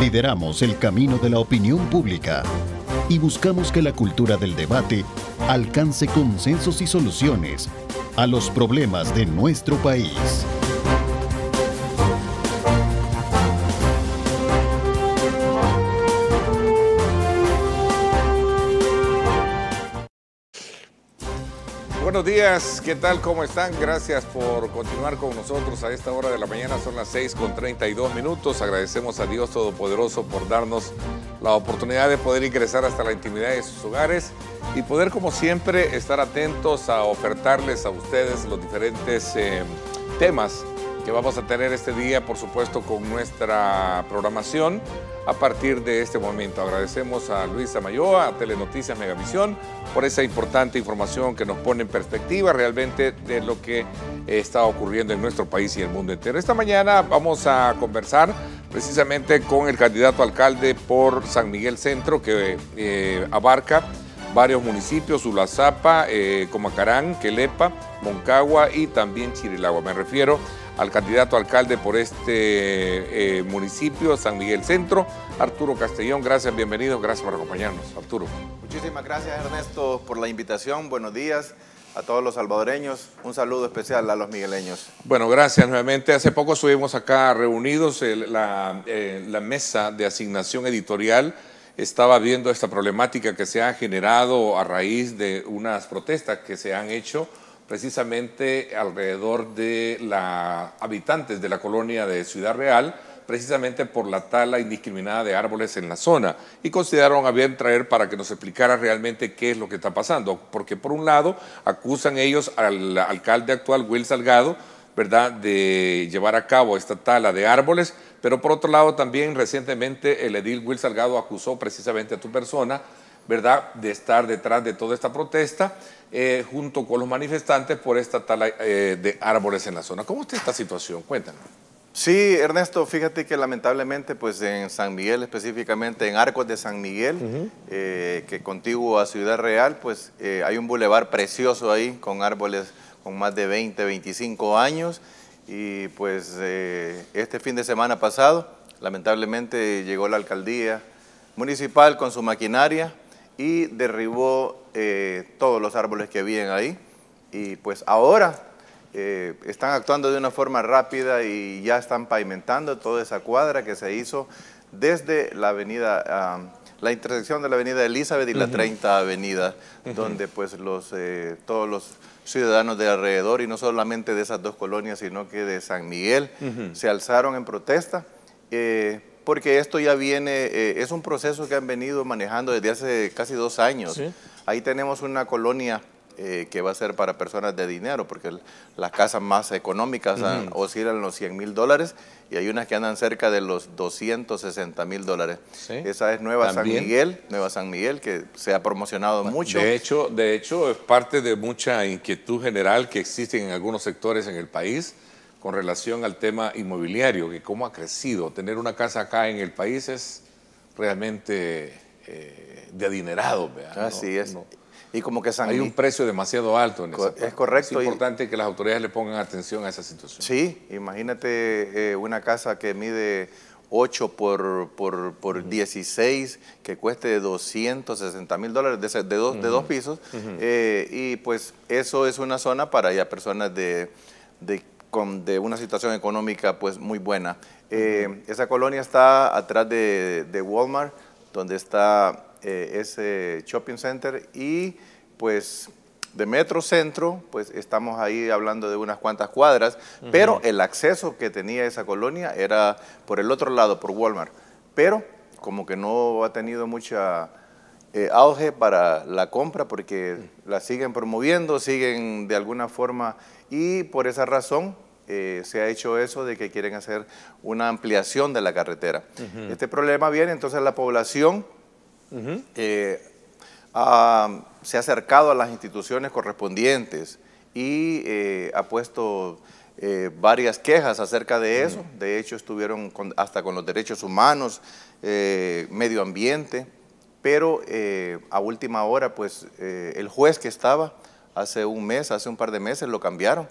lideramos el camino de la opinión pública y buscamos que la cultura del debate alcance consensos y soluciones a los problemas de nuestro país. Buenos días, ¿qué tal? ¿Cómo están? Gracias por continuar con nosotros a esta hora de la mañana, son las 6 con 32 minutos. Agradecemos a Dios Todopoderoso por darnos la oportunidad de poder ingresar hasta la intimidad de sus hogares y poder, como siempre, estar atentos a ofertarles a ustedes los diferentes eh, temas que vamos a tener este día, por supuesto, con nuestra programación a partir de este momento. Agradecemos a Luisa Mayoa, a Telenoticias Megavisión, por esa importante información que nos pone en perspectiva realmente de lo que está ocurriendo en nuestro país y el mundo entero. Esta mañana vamos a conversar precisamente con el candidato alcalde por San Miguel Centro, que eh, abarca varios municipios, Ulazapa, eh, Comacarán, Quelepa, Moncagua y también Chirilagua. Me refiero al candidato alcalde por este eh, municipio, San Miguel Centro, Arturo Castellón. Gracias, bienvenido, gracias por acompañarnos, Arturo. Muchísimas gracias, Ernesto, por la invitación. Buenos días a todos los salvadoreños. Un saludo especial a los migueleños. Bueno, gracias nuevamente. Hace poco estuvimos acá reunidos, eh, la, mesa de asignación editorial estaba viendo esta problemática que se ha generado a raíz de unas protestas que se han hecho precisamente alrededor de los habitantes de la colonia de Ciudad Real, precisamente por la tala indiscriminada de árboles en la zona y consideraron a bien traer para que nos explicara realmente qué es lo que está pasando, porque por un lado acusan ellos al alcalde actual Will Salgado, ¿verdad?, de llevar a cabo esta tala de árboles, pero por otro lado también recientemente el edil Will Salgado acusó precisamente a tu persona, ¿verdad?, de estar detrás de toda esta protesta eh, junto con los manifestantes por esta tala eh, de árboles en la zona. ¿Cómo está esta situación? Cuéntanos. Sí, Ernesto, fíjate que lamentablemente pues en San Miguel, específicamente en Arcos de San Miguel, eh, que contiguo a Ciudad Real, pues hay un bulevar precioso ahí con árboles con más de 20, 25 años y pues este fin de semana pasado lamentablemente llegó la alcaldía municipal con su maquinaria y derribó eh, todos los árboles que habían ahí. Y pues ahora eh, están actuando de una forma rápida y ya están pavimentando toda esa cuadra que se hizo desde la avenida, ah, la intersección de la avenida Elizabeth y la 30 avenida, donde pues los, eh, todos los ciudadanos de alrededor y no solamente de esas dos colonias, sino que de San Miguel, se alzaron en protesta porque esto ya viene, eh, es un proceso que han venido manejando desde hace casi dos años. Ahí tenemos una colonia eh, que va a ser para personas de dinero, porque las casas más económicas oscilan los 100 mil dólares y hay unas que andan cerca de los 260 mil dólares. Esa es Nueva San Miguel, Nueva San Miguel, que se ha promocionado mucho. De hecho, de hecho, es parte de mucha inquietud general que existe en algunos sectores en el país con relación al tema inmobiliario, que cómo ha crecido. Tener una casa acá en el país es realmente eh, de adinerado. Así es. Y como que Hay un precio demasiado alto en eso. Es correcto. Es importante que las autoridades le pongan atención a esa situación. Sí, imagínate eh, una casa que mide 8 por, por, por 16, que cueste 260 mil dólares de, dos, de dos pisos. Eh, y pues eso es una zona para ya personas de, de de una situación económica pues muy buena. Eh, esa colonia está atrás de, Walmart, donde está eh, ese shopping center y pues de Metro Centro, pues estamos ahí hablando de unas cuantas cuadras, pero el acceso que tenía esa colonia era por el otro lado, por Walmart, pero como que no ha tenido mucha eh, auge para la compra porque la siguen promoviendo, siguen de alguna forma y por esa razón eh, se ha hecho eso de que quieren hacer una ampliación de la carretera. Este problema viene, entonces la población eh, se ha acercado a las instituciones correspondientes y eh, ha puesto varias quejas acerca de eso. De hecho, estuvieron hasta con los derechos humanos, medio ambiente, pero a última hora, pues el juez que estaba hace un mes, hace un par de meses lo cambiaron,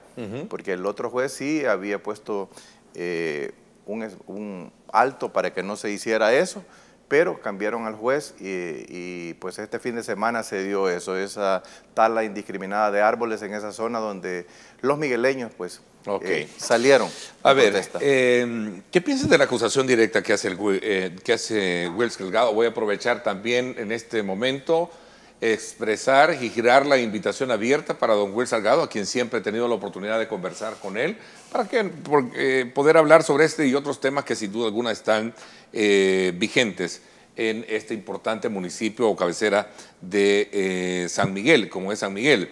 porque el otro juez sí había puesto eh, un, alto para que no se hiciera eso, pero cambiaron al juez y, pues este fin de semana se dio eso, esa tala indiscriminada de árboles en esa zona donde los migueleños pues eh, salieron. A ver, em, ¿qué piensas de la acusación directa que hace, el, eh, que hace Wells Voy a aprovechar también en este momento expresar y girar la invitación abierta para don Will Salgado, a quien siempre he tenido la oportunidad de conversar con él, para que, eh, poder hablar sobre este y otros temas que sin duda alguna están eh, vigentes en este importante municipio o cabecera de eh, San Miguel, como es San Miguel.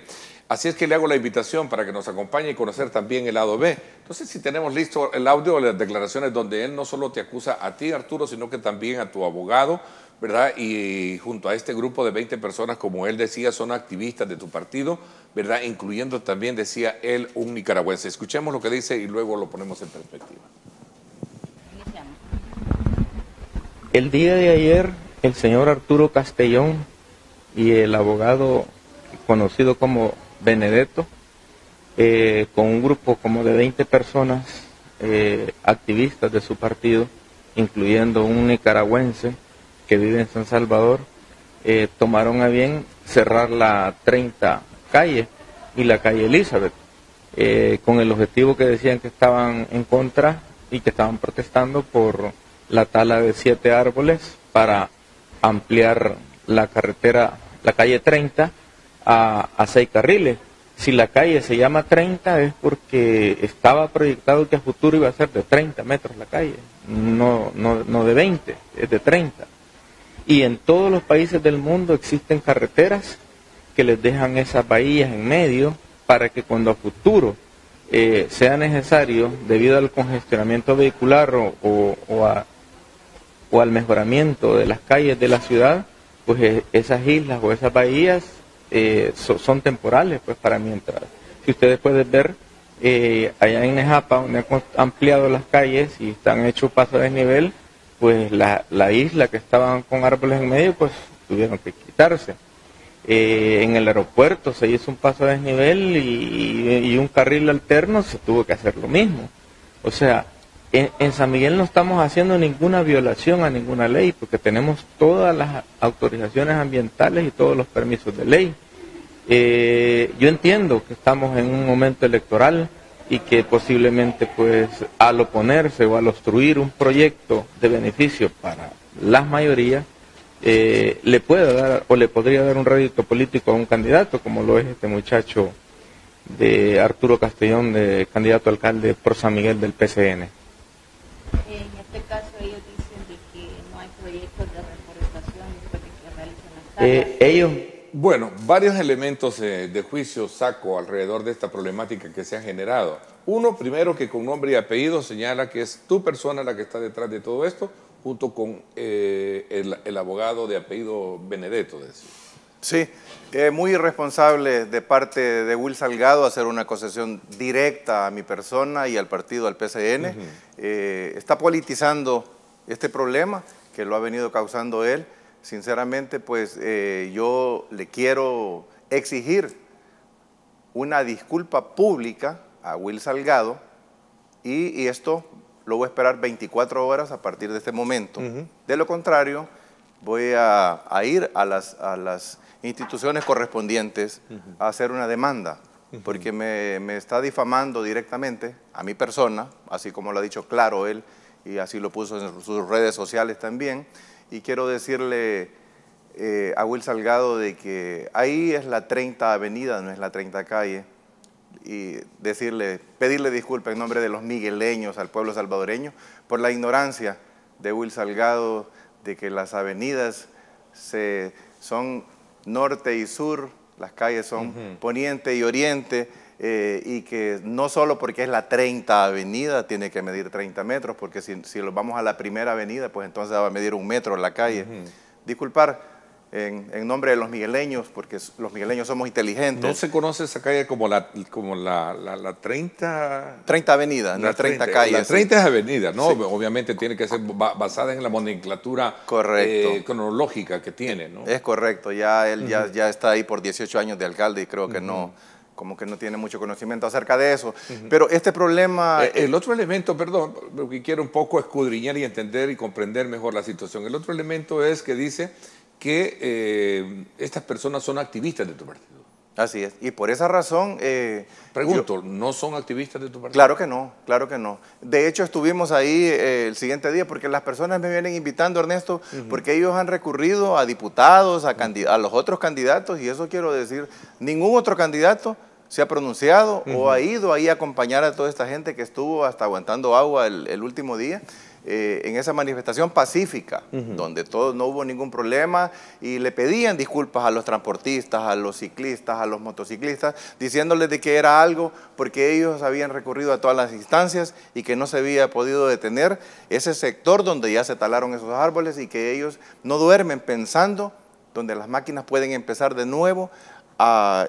Así es que le hago la invitación para que nos acompañe y conocer también el lado B. Entonces, si tenemos listo el audio de las declaraciones donde él no solo te acusa a ti, Arturo, sino que también a tu abogado ¿verdad? Y junto a este grupo de 20 personas, como él decía, son activistas de tu partido, ¿verdad? Incluyendo también, decía él, un nicaragüense. Escuchemos lo que dice y luego lo ponemos en perspectiva. El día de ayer, el señor Arturo Castellón y el abogado conocido como Benedetto, eh, con un grupo como de 20 personas eh, activistas de su partido, incluyendo un nicaragüense, que vive en San Salvador, eh, tomaron a bien cerrar la 30 calle y la calle Elizabeth, eh, con el objetivo que decían que estaban en contra y que estaban protestando por la tala de siete árboles para ampliar la carretera, la calle 30, a, a seis carriles. Si la calle se llama 30 es porque estaba proyectado que a futuro iba a ser de 30 metros la calle, no, no, no de 20, es de 30. Y en todos los países del mundo existen carreteras que les dejan esas bahías en medio para que cuando a futuro eh, sea necesario, debido al congestionamiento vehicular o, al mejoramiento de las calles de la ciudad, pues eh, esas islas o esas bahías eh, son temporales pues para mientras. Si ustedes pueden ver, allá en Nejapa, donde han ampliado las calles y están hechos pasos de nivel, pues la, la isla que estaban con árboles en medio, pues tuvieron que quitarse. Eh, en el aeropuerto se hizo un paso a desnivel y, un carril alterno se tuvo que hacer lo mismo. O sea, en, San Miguel no estamos haciendo ninguna violación a ninguna ley porque tenemos todas las autorizaciones ambientales y todos los permisos de ley. Eh, yo entiendo que estamos en un momento electoral, y que posiblemente pues al oponerse o al obstruir un proyecto de beneficio para las mayorías eh, le pueda dar o le podría dar un rédito político a un candidato como lo es este muchacho de Arturo Castellón de candidato a alcalde por San Miguel del PCN. En este ellos que no hay proyectos de reforestación que las bueno, varios elementos de juicio saco alrededor de esta problemática que se ha generado. Uno, primero, que con nombre y apellido señala que es tu persona la que está detrás de todo esto, junto con eh, el, abogado de apellido Benedetto. Sí, eh, muy irresponsable de parte de Will Salgado hacer una concesión directa a mi persona y al partido, al PCN. Eh, está politizando este problema que lo ha venido causando él sinceramente, pues eh, yo le quiero exigir una disculpa pública a Will Salgado y, esto lo voy a esperar 24 horas a partir de este momento. De lo contrario, voy a, ir a las, instituciones correspondientes a hacer una demanda, porque me, está difamando directamente a mi persona, así como lo ha dicho claro él y así lo puso en sus redes sociales también y quiero decirle eh, a Will Salgado de que ahí es la 30 avenida, no es la 30 calle, y decirle, pedirle disculpas en nombre de los migueleños al pueblo salvadoreño por la ignorancia de Will Salgado de que las avenidas se, son norte y sur, las calles son poniente y oriente, eh, y que no solo porque es la 30 avenida tiene que medir 30 metros, porque si, si lo vamos a la primera avenida, pues entonces va a medir un metro en la calle. Disculpar. En, nombre de los migueleños, porque los migueleños somos inteligentes. No se conoce esa calle como la, como la, 30... 30 Avenida, no la 30, calle. La 30 es avenida, ¿no? Obviamente tiene que ser basada en la nomenclatura eh, cronológica que tiene, ¿no? Es correcto, ya él ya, ya está ahí por 18 años de alcalde y creo que no como que no tiene mucho conocimiento acerca de eso. Pero este problema... Eh, el otro elemento, perdón, que quiero un poco escudriñar y entender y comprender mejor la situación. El otro elemento es que dice que eh, estas personas son activistas de tu partido. Así es. Y por esa razón... Eh, Pregunto, ¿no son activistas de tu partido? Claro que no, claro que no. De hecho, estuvimos ahí el siguiente día porque las personas me vienen invitando, Ernesto, porque ellos han recurrido a diputados, a los otros candidatos, y eso quiero decir, ningún otro candidato se ha pronunciado o ha ido ahí a acompañar a toda esta gente que estuvo hasta aguantando agua el, último día. Eh, en esa manifestación pacífica, donde todo, no hubo ningún problema y le pedían disculpas a los transportistas, a los ciclistas, a los motociclistas, diciéndoles de que era algo porque ellos habían recurrido a todas las instancias y que no se había podido detener ese sector donde ya se talaron esos árboles y que ellos no duermen pensando donde las máquinas pueden empezar de nuevo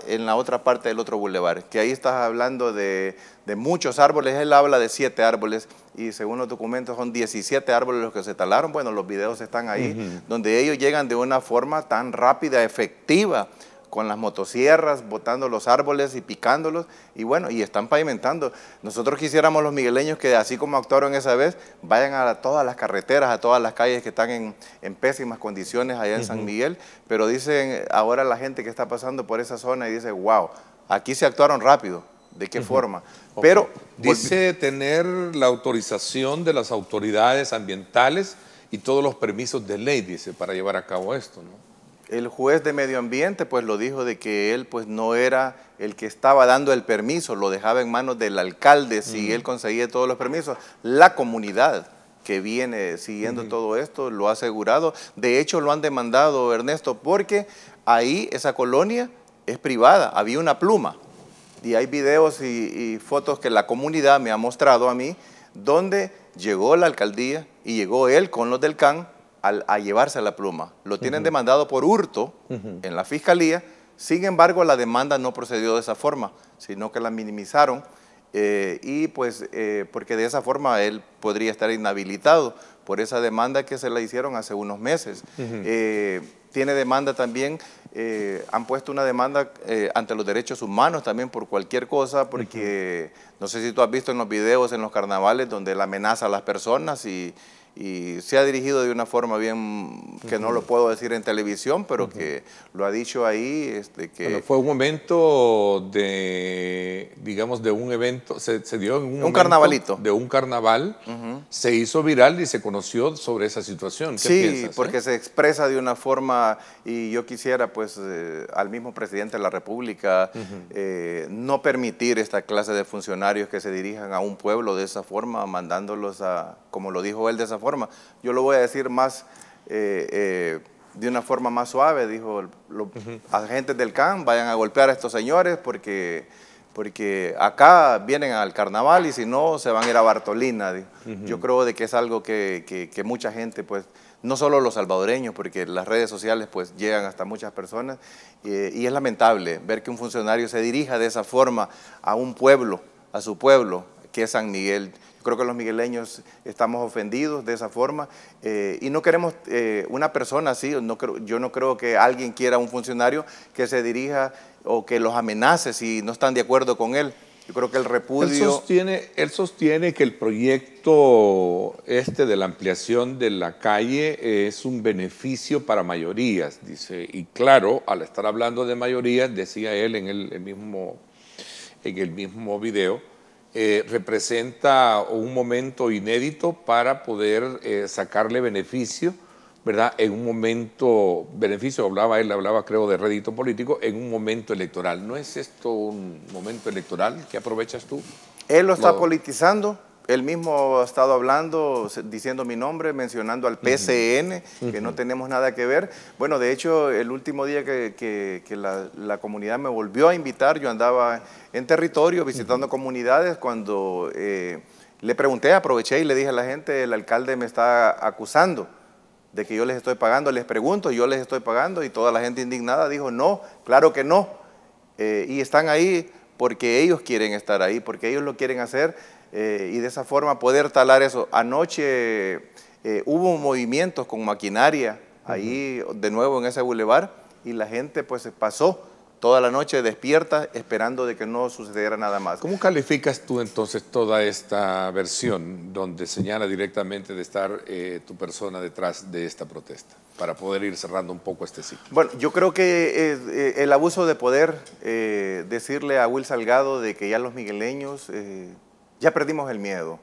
en la otra parte del otro bulevar, que ahí estás hablando de, muchos árboles, él habla de siete árboles y según los documentos son 17 árboles los que se talaron, bueno, los videos están ahí, donde ellos llegan de una forma tan rápida, efectiva, con las motosierras, botando los árboles y picándolos, y bueno, y están pavimentando. Nosotros quisiéramos los migueleños que así como actuaron esa vez, vayan a todas las carreteras, a todas las calles que están en, pésimas condiciones allá en San Miguel, pero dicen ahora la gente que está pasando por esa zona y dice, wow, aquí se actuaron rápido, ¿de qué forma? Pero dice tener la autorización de las autoridades ambientales y todos los permisos de ley, dice, para llevar a cabo esto, ¿no? el juez de medio ambiente pues lo dijo de que él pues no era el que estaba dando el permiso, lo dejaba en manos del alcalde si él conseguía todos los permisos. La comunidad que viene siguiendo todo esto lo ha asegurado. De hecho lo han demandado, Ernesto, porque ahí esa colonia es privada, había una pluma. Y hay videos y, y fotos que la comunidad me ha mostrado a mí, donde llegó la alcaldía y llegó él con los del CAN al, a llevarse la pluma. Lo tienen demandado por hurto en la fiscalía, sin embargo la demanda no procedió de esa forma, sino que la minimizaron eh, y pues eh, porque de esa forma él podría estar inhabilitado por esa demanda que se le hicieron hace unos meses. Eh, tiene demanda también, han puesto una demanda ante los derechos humanos también por cualquier cosa, porque no sé si tú has visto en los videos, en los carnavales, donde la amenaza a las personas y, y se ha dirigido de una forma bien que no lo puedo decir en televisión, pero que lo ha dicho ahí. Este, que fue un momento de, digamos, de un evento, se, dio en un, un carnavalito. De un carnaval, se hizo viral y se conoció sobre esa situación. sí, porque eh? se expresa de una forma, y yo quisiera, pues, eh, al mismo presidente de la República, eh, no permitir esta clase de funcionarios que se dirijan a un pueblo de esa forma, mandándolos a como lo dijo él de esa forma. Yo lo voy a decir más, eh, eh, de una forma más suave, dijo, los agentes del CAN vayan a golpear a estos señores porque, porque acá vienen al carnaval y si no se van a ir a Bartolina. Yo creo de que es algo que, mucha gente, pues, no solo los salvadoreños, porque las redes sociales pues llegan hasta muchas personas eh, y es lamentable ver que un funcionario se dirija de esa forma a un pueblo, a su pueblo, que es San Miguel. Creo que los migueleños estamos ofendidos de esa forma eh, y no queremos eh, una persona así, yo no creo que alguien quiera un funcionario que se dirija o que los amenace si no están de acuerdo con él. Yo creo que el repudio... Él sostiene, que el proyecto este de la ampliación de la calle es un beneficio para mayorías, dice. Y claro, al estar hablando de mayorías, decía él en el mismo, en el mismo video, eh, representa un momento inédito para poder eh, sacarle beneficio, ¿verdad? En un momento, beneficio, hablaba él, hablaba creo de rédito político, en un momento electoral. ¿No es esto un momento electoral que aprovechas tú? Él lo está politizando él mismo ha estado hablando, diciendo mi nombre, mencionando al PCN, que no tenemos nada que ver. Bueno, de hecho, el último día que, la, comunidad me volvió a invitar, yo andaba en territorio visitando comunidades cuando eh, le pregunté, aproveché y le dije a la gente, el alcalde me está acusando de que yo les estoy pagando, les pregunto, yo les estoy pagando y toda la gente indignada dijo, no, claro que no. Eh, y están ahí porque ellos quieren estar ahí, porque ellos lo quieren hacer eh, y de esa forma poder talar eso. Anoche eh, hubo movimientos con maquinaria ahí de nuevo en ese bulevar y la gente pues pasó toda la noche despierta esperando de que no sucediera nada más. ¿Cómo calificas tú entonces toda esta versión donde señala directamente de estar eh, tu persona detrás de esta protesta para poder ir cerrando un poco este sitio? Bueno, yo creo que el abuso de poder, decirle a Will Salgado de que ya los migueleños ya perdimos el miedo,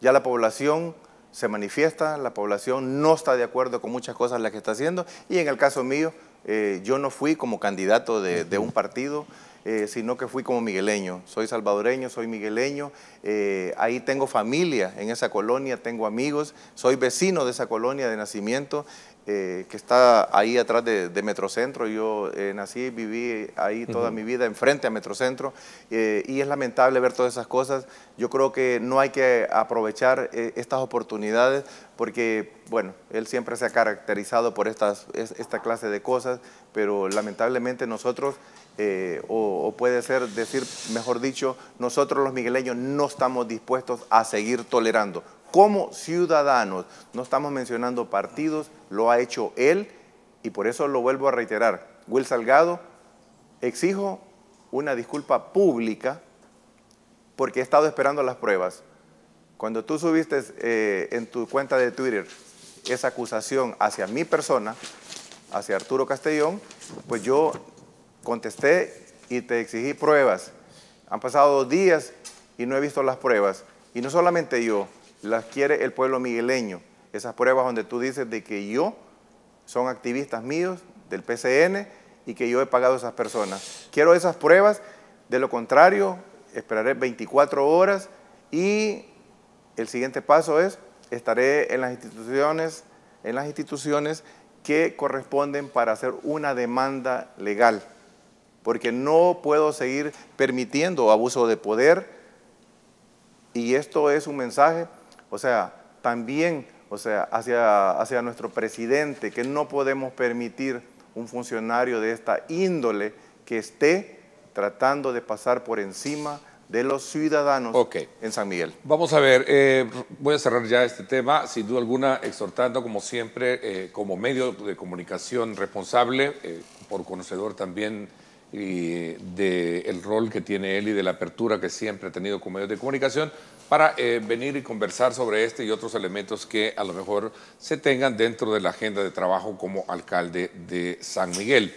ya la población se manifiesta, la población no está de acuerdo con muchas cosas las que está haciendo y en el caso mío eh, yo no fui como candidato de, un partido, eh, sino que fui como migueleño. Soy salvadoreño, soy migueleño, eh, ahí tengo familia en esa colonia, tengo amigos, soy vecino de esa colonia de nacimiento eh, que está ahí atrás de, Metrocentro. Yo eh, nací y viví ahí toda mi vida, enfrente a Metrocentro, eh, y es lamentable ver todas esas cosas. Yo creo que no hay que aprovechar estas oportunidades porque, bueno, él siempre se ha caracterizado por estas, esta clase de cosas, pero lamentablemente nosotros o, puede ser decir, mejor dicho, nosotros los migueleños no estamos dispuestos a seguir tolerando como ciudadanos. No estamos mencionando partidos, lo ha hecho él y por eso lo vuelvo a reiterar. Will Salgado, exijo una disculpa pública porque he estado esperando las pruebas. Cuando tú subiste eh, en tu cuenta de Twitter esa acusación hacia mi persona, hacia Arturo Castellón, pues yo contesté y te exigí pruebas. Han pasado dos días y no he visto las pruebas. Y no solamente yo, las quiere el pueblo migueleño. Esas pruebas donde tú dices de que yo son activistas míos del PCN y que yo he pagado a esas personas. Quiero esas pruebas, de lo contrario esperaré 24 horas y el siguiente paso es estaré en las instituciones, en las instituciones que corresponden para hacer una demanda legal, porque no puedo seguir permitiendo abuso de poder y esto es un mensaje o sea, también o sea, hacia, hacia nuestro presidente, que no podemos permitir un funcionario de esta índole que esté tratando de pasar por encima de los ciudadanos en San Miguel. Vamos a ver, eh, voy a cerrar ya este tema, sin duda alguna, exhortando como siempre, eh, como medio de comunicación responsable, eh, por conocedor también y eh, del rol que tiene él y de la apertura que siempre ha tenido con medios de comunicación para eh, venir y conversar sobre este y otros elementos que a lo mejor se tengan dentro de la agenda de trabajo como alcalde de San Miguel.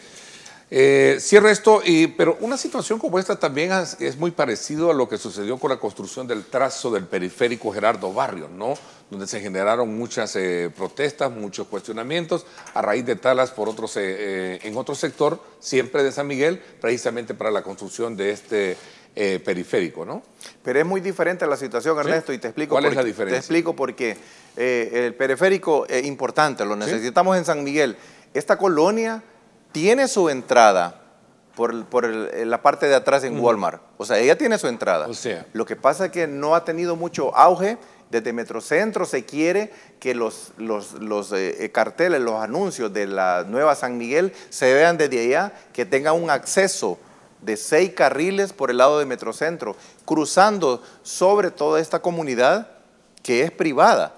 Eh, cierre esto, y, pero una situación como esta también es, muy parecido a lo que sucedió con la construcción del trazo del periférico Gerardo Barrio ¿no? Donde se generaron muchas eh, protestas, muchos cuestionamientos a raíz de talas por eh, en otro sector, siempre de San Miguel, precisamente para la construcción de este periférico, ¿no? Pero es muy diferente la situación, Ernesto, y te explico cuál es la diferencia. Te explico por qué. el periférico es importante, lo necesitamos en San Miguel. Esta colonia tiene su entrada por, la parte de atrás en Walmart. O sea, ella tiene su entrada. Lo que pasa es que no ha tenido mucho auge. Desde Metrocentro se quiere que los, los, eh, eh, carteles, los anuncios de la nueva San Miguel se vean desde allá, que tenga un acceso de seis carriles por el lado de Metrocentro, cruzando sobre toda esta comunidad que es privada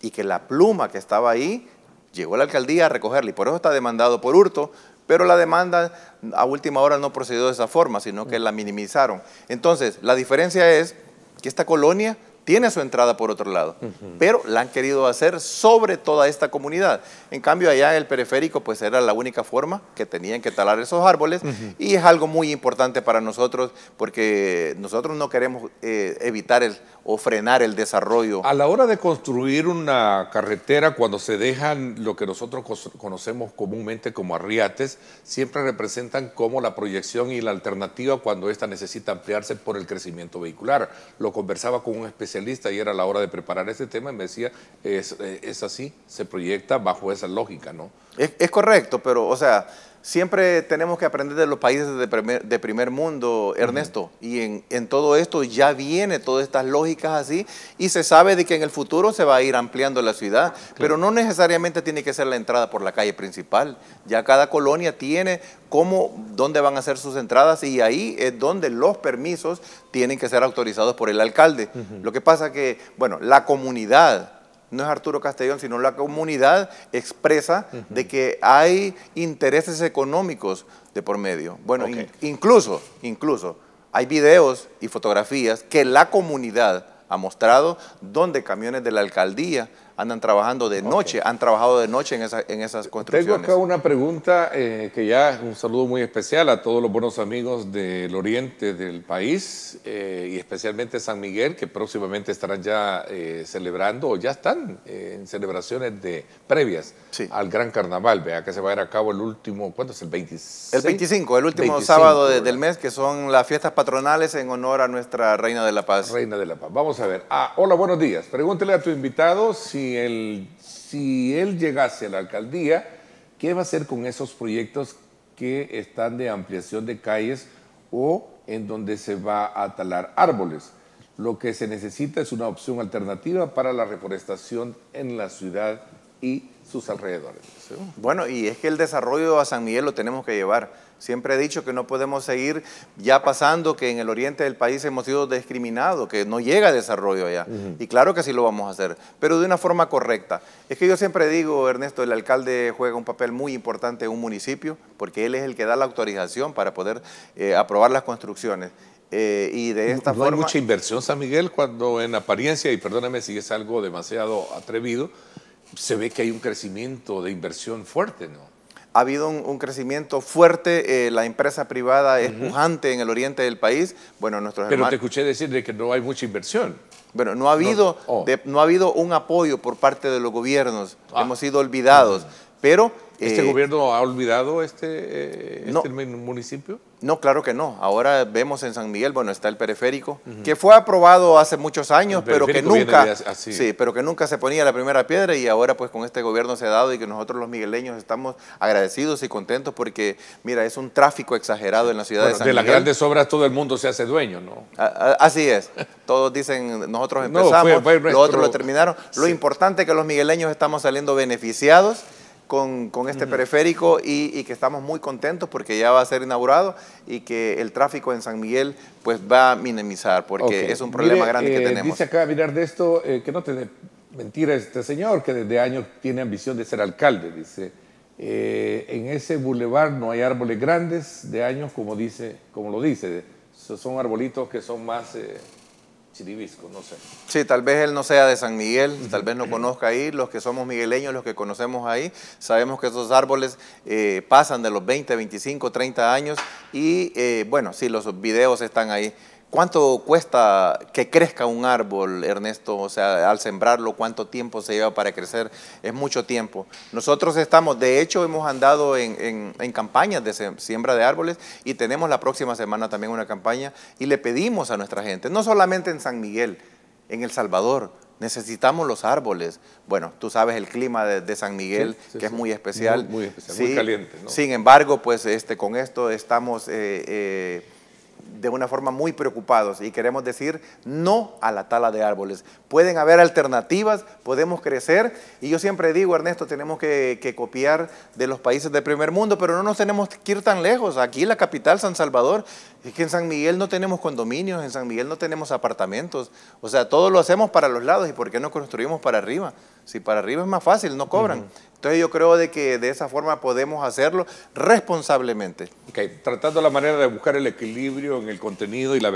y que la pluma que estaba ahí llegó la alcaldía a recogerla y por eso está demandado por hurto, pero la demanda a última hora no procedió de esa forma, sino que la minimizaron. Entonces, la diferencia es que esta colonia tiene su entrada por otro lado, pero la han querido hacer sobre toda esta comunidad. En cambio, allá en el periférico, pues era la única forma que tenían que talar esos árboles y es algo muy importante para nosotros porque nosotros no queremos eh, evitar el o frenar el desarrollo. A la hora de construir una carretera, cuando se dejan lo que nosotros conocemos comúnmente como arriates, siempre representan como la proyección y la alternativa cuando ésta necesita ampliarse por el crecimiento vehicular. Lo conversaba con un especialista y era a la hora de preparar este tema y me decía, es, eh, así, se proyecta bajo esa lógica, ¿no? es correcto, pero, o sea, siempre tenemos que aprender de los países de primer, mundo, Ernesto. Y en, todo esto ya viene todas estas lógicas así y se sabe de que en el futuro se va a ir ampliando la ciudad, pero no necesariamente tiene que ser la entrada por la calle principal. Ya cada colonia tiene cómo, dónde van a ser sus entradas y ahí es donde los permisos tienen que ser autorizados por el alcalde. Lo que pasa que, bueno, la comunidad no es Arturo Castellón, sino la comunidad expresa de que hay intereses económicos de por medio. Bueno, incluso, incluso hay videos y fotografías que la comunidad ha mostrado donde camiones de la alcaldía andan trabajando de noche, han trabajado de noche en, en esas construcciones. Tengo acá una pregunta eh, que ya es un saludo muy especial a todos los buenos amigos del oriente del país eh, y especialmente San Miguel, que próximamente estarán ya eh, celebrando o ya están en celebraciones de previas al Gran Carnaval, vea que se va a ir a cabo el último, ¿cuánto es? El 25. El 25, el último sábado del mes, que son las fiestas patronales en honor a nuestra Reina de la Paz. Reina de la Paz. Vamos a ver. Ah, hola, buenos días. Pregúntele a tu invitado si si él, llegase a la alcaldía, ¿qué va a hacer con esos proyectos que están de ampliación de calles o en donde se va a talar árboles? Lo que se necesita es una opción alternativa para la reforestación en la ciudad y sus alrededores. Bueno, y es que el desarrollo a San Miguel lo tenemos que llevar Siempre he dicho que no podemos seguir ya pasando que en el oriente del país hemos sido discriminados, que no llega desarrollo allá. Y claro que sí lo vamos a hacer, pero de una forma correcta. Es que yo siempre digo, Ernesto, el alcalde juega un papel muy importante en un municipio, porque él es el que da la autorización para poder eh, aprobar las construcciones. Eh, y de esta forma... No hay mucha inversión, San Miguel, cuando en apariencia, y perdóname si es algo demasiado atrevido, se ve que hay un crecimiento de inversión fuerte, ¿no? ha habido un, crecimiento fuerte, eh, la empresa privada es pujante en el oriente del país. Bueno, nuestros Pero te escuché decir de que no hay mucha inversión. Bueno, no ha habido, oh. no, ha habido un apoyo por parte de los gobiernos, ah. hemos sido olvidados. Pero ¿Este eh, gobierno ha olvidado este, eh, este municipio? No, claro que no. Ahora vemos en San Miguel, bueno, está el periférico, que fue aprobado hace muchos años, pero que, nunca, sí, pero que nunca se ponía la primera piedra y ahora pues con este gobierno se ha dado y que nosotros los migueleños estamos agradecidos y contentos porque, mira, es un tráfico exagerado en la ciudad de San Miguel. De las grandes obras todo el mundo se hace dueño, ¿no? así es. Todos dicen, nosotros empezamos, los otros lo terminaron. Lo importante es que los migueleños estamos saliendo beneficiados con, este periférico y, que estamos muy contentos porque ya va a ser inaugurado y que el tráfico en San Miguel pues va a minimizar porque es un problema grande que eh, tenemos. Dice acá, mirar de esto, eh, que no te mentira este señor que desde años tiene ambición de ser alcalde, dice. Eh, en ese bulevar no hay árboles grandes de años como, dice, como lo dice, son arbolitos que son más no sé. Sí, tal vez él no sea de San Miguel, tal vez no conozca ahí. Los que somos migueleños, los que conocemos ahí, sabemos que esos árboles eh, pasan de los 20, 25, 30 años y eh, bueno, sí, los videos están ahí. ¿Cuánto cuesta que crezca un árbol, Ernesto? O sea, al sembrarlo, ¿cuánto tiempo se lleva para crecer? Es mucho tiempo. Nosotros estamos, de hecho, hemos andado en, campañas de siembra de árboles y tenemos la próxima semana también una campaña y le pedimos a nuestra gente, no solamente en San Miguel, en El Salvador, Necesitamos los árboles. Bueno, tú sabes el clima de, San Miguel, que es muy especial. Muy, especial, muy caliente. Sin embargo, pues este, con esto estamos eh, eh, de una forma muy preocupados y queremos decir no a la tala de árboles. Pueden haber alternativas, podemos crecer y yo siempre digo, Ernesto, tenemos que, copiar de los países del primer mundo, pero no nos tenemos que ir tan lejos. Aquí la capital, San Salvador, es que en San Miguel no tenemos condominios, en San Miguel no tenemos apartamentos. O sea, todo lo hacemos para los lados y ¿por qué no construimos para arriba? Si para arriba es más fácil, no cobran. Entonces yo creo de que de esa forma podemos hacerlo responsablemente. Okay. Tratando la manera de buscar el equilibrio en el contenido y, la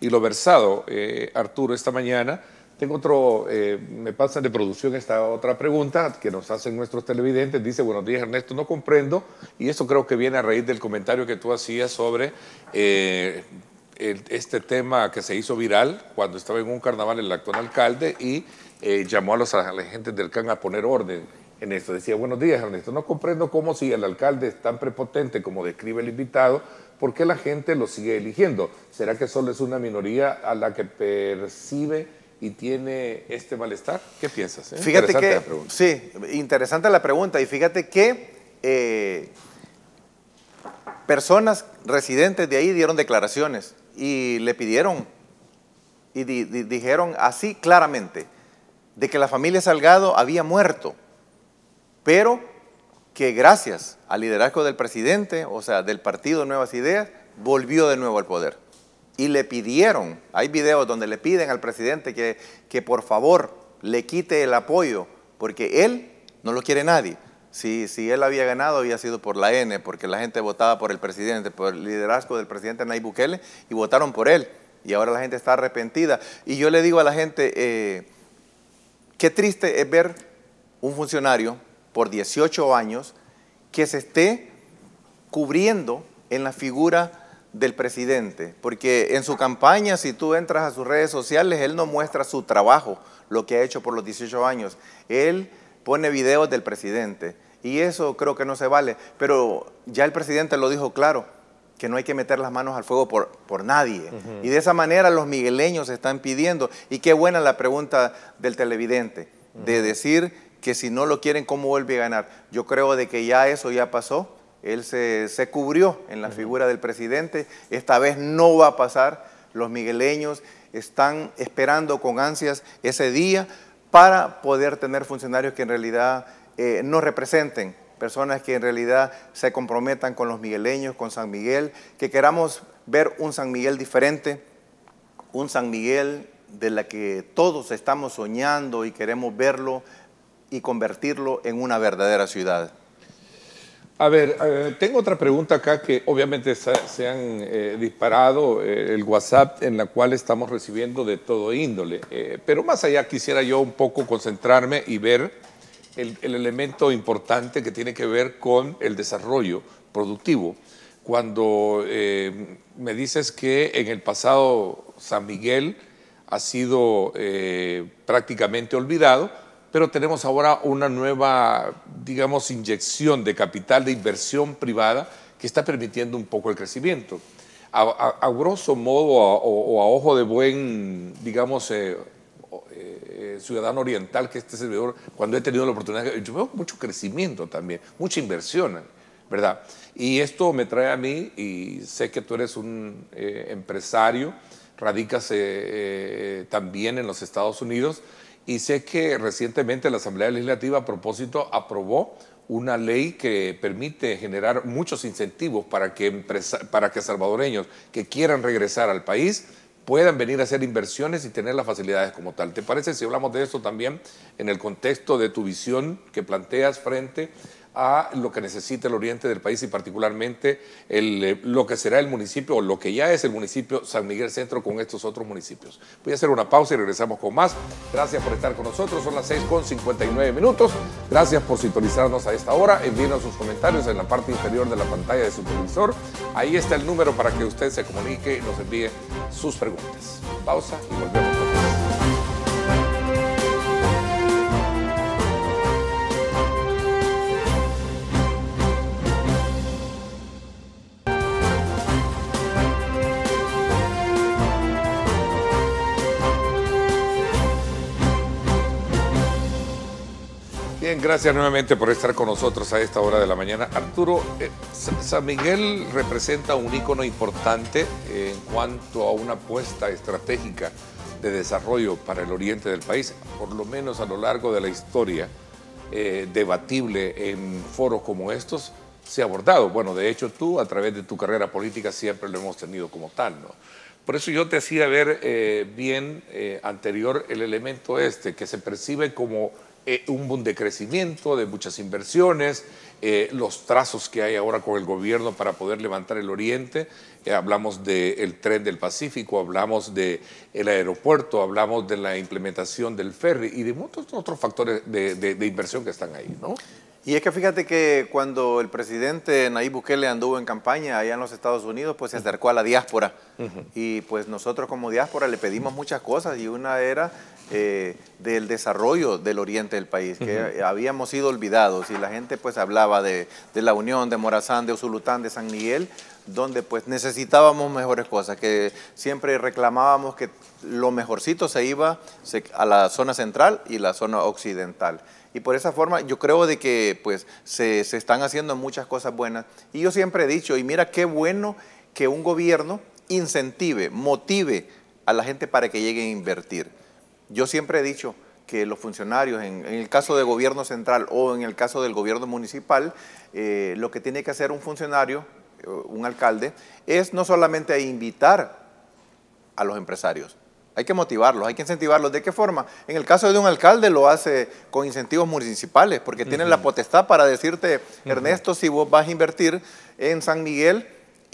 y, lo versado, eh, Arturo, esta mañana tengo otro, eh, me pasa de producción esta otra pregunta que nos hacen nuestros televidentes. Dice, buenos días Ernesto, no comprendo. Y eso creo que viene a raíz del comentario que tú hacías sobre eh, este tema que se hizo viral cuando estaba en un carnaval el actual alcalde y eh, llamó a los agentes del CAN a poner orden en esto. Decía, buenos días, Ernesto, no comprendo cómo si el alcalde es tan prepotente como describe el invitado, ¿por qué la gente lo sigue eligiendo? ¿Será que solo es una minoría a la que percibe y tiene este malestar? ¿Qué piensas? Eh? Fíjate que, sí, interesante la pregunta. Y fíjate que eh, personas residentes de ahí dieron declaraciones y le pidieron y dijeron así claramente, de que la familia Salgado había muerto, pero que gracias al liderazgo del presidente, o sea, del partido Nuevas Ideas, volvió de nuevo al poder. Y le pidieron, hay videos donde le piden al presidente que, que por favor le quite el apoyo, porque él no lo quiere nadie. Si, él había ganado, había sido por la N, porque la gente votaba por el presidente, por el liderazgo del presidente Nayib Bukele, y votaron por él. Y ahora la gente está arrepentida. Y yo le digo a la gente, eh, Qué triste es ver un funcionario por 18 años que se esté cubriendo en la figura del presidente, porque en su campaña, si tú entras a sus redes sociales, él no muestra su trabajo, lo que ha hecho por los 18 años. Él pone videos del presidente y eso creo que no se vale, pero ya el presidente lo dijo claro, que no hay que meter las manos al fuego por, por nadie. Y de esa manera los migueleños están pidiendo, y qué buena la pregunta del televidente, de decir que si no lo quieren, ¿cómo vuelve a ganar? Yo creo de que ya eso ya pasó, él se, cubrió en la figura del presidente, esta vez no va a pasar, los migueleños están esperando con ansias ese día para poder tener funcionarios que en realidad eh, no representen personas que en realidad se comprometan con los migueleños, con San Miguel, que queramos ver un San Miguel diferente, un San Miguel de la que todos estamos soñando y queremos verlo y convertirlo en una verdadera ciudad. A ver, eh, tengo otra pregunta acá que obviamente se, han eh, disparado eh, el WhatsApp en la cual estamos recibiendo de todo índole, pero más allá quisiera yo un poco concentrarme y ver el, elemento importante que tiene que ver con el desarrollo productivo. Cuando eh, me dices que en el pasado San Miguel ha sido eh, prácticamente olvidado, pero tenemos ahora una nueva, digamos, inyección de capital de inversión privada que está permitiendo un poco el crecimiento. A, grosso modo o, a ojo de buen, digamos, eh, eh, ciudadano oriental que este servidor, cuando he tenido la oportunidad, yo veo mucho crecimiento también, mucha inversión, ¿verdad? Y esto me trae a mí, y sé que tú eres un eh, empresario, radicas eh, también en los Estados Unidos, y sé que recientemente la Asamblea Legislativa a propósito aprobó una ley que permite generar muchos incentivos para que, para que salvadoreños que quieran regresar al país puedan venir a hacer inversiones y tener las facilidades como tal. ¿Te parece si hablamos de esto también en el contexto de tu visión que planteas frente a lo que necesita el oriente del país y particularmente el, eh, lo que será el municipio o lo que ya es el municipio San Miguel Centro con estos otros municipios. Voy a hacer una pausa y regresamos con más. Gracias por estar con nosotros. Son las 6 con 59 minutos. Gracias por sintonizarnos a esta hora. Envíenos sus comentarios en la parte inferior de la pantalla de su televisor. Ahí está el número para que usted se comunique y nos envíe sus preguntas. Pausa y volvemos. gracias nuevamente por estar con nosotros a esta hora de la mañana. Arturo, eh, San Miguel representa un ícono importante en cuanto a una apuesta estratégica de desarrollo para el oriente del país, por lo menos a lo largo de la historia, eh, debatible en foros como estos, se ha abordado. Bueno, de hecho tú, a través de tu carrera política, siempre lo hemos tenido como tal, ¿no? Por eso yo te hacía ver eh, bien anterior el elemento este, que se percibe como eh, un boom de crecimiento, de muchas inversiones, eh, los trazos que hay ahora con el gobierno para poder levantar el oriente. Eh, hablamos del tren del Pacífico, hablamos del aeropuerto, hablamos de la implementación del ferry y de muchos otros factores de, inversión que están ahí, ¿no? Y es que fíjate que cuando el presidente Nayib Bukele anduvo en campaña allá en los Estados Unidos, pues se acercó a la diáspora. Y pues nosotros como diáspora le pedimos muchas cosas y una era eh, del desarrollo del oriente del país, que habíamos sido olvidados y la gente pues hablaba de, la Unión, de Morazán, de Usulután, de San Miguel, donde pues necesitábamos mejores cosas, que siempre reclamábamos que lo mejorcito se iba a la zona central y la zona occidental. Y por esa forma yo creo de que pues se, se están haciendo muchas cosas buenas. Y yo siempre he dicho, y mira qué bueno que un gobierno incentive, motive a la gente para que llegue a invertir yo siempre he dicho que los funcionarios, en, el caso de gobierno central o en el caso del gobierno municipal, eh, lo que tiene que hacer un funcionario, eh, un alcalde, es no solamente invitar a los empresarios, hay que motivarlos, hay que incentivarlos. ¿De qué forma? En el caso de un alcalde lo hace con incentivos municipales, porque tiene tienen la potestad para decirte, Ernesto, si vos vas a invertir en San Miguel,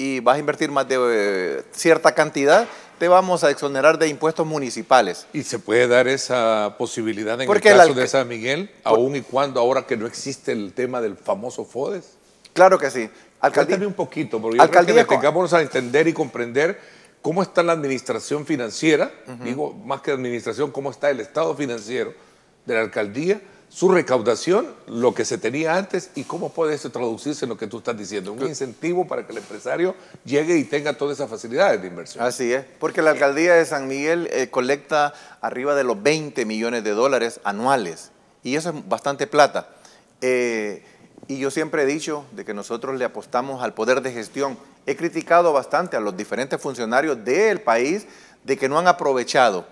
y vas a invertir más de eh, cierta cantidad, te vamos a exonerar de impuestos municipales. ¿Y se puede dar esa posibilidad en el caso de San Miguel, aún y cuando ahora que no existe el tema del famoso FODES? Claro que sí. Alcaldía, un poquito, porque yo creo que tengamos a entender y comprender cómo está la administración financiera, digo, más que administración, cómo está el estado financiero de la alcaldía, su recaudación, lo que se tenía antes y cómo puede eso traducirse en lo que tú estás diciendo. Un incentivo para que el empresario llegue y tenga todas esas facilidades de inversión. Así es, porque la alcaldía de San Miguel eh, colecta arriba de los 20 millones de dólares anuales y eso es bastante plata. Eh, y yo siempre he dicho de que nosotros le apostamos al poder de gestión. He criticado bastante a los diferentes funcionarios del país de que no han aprovechado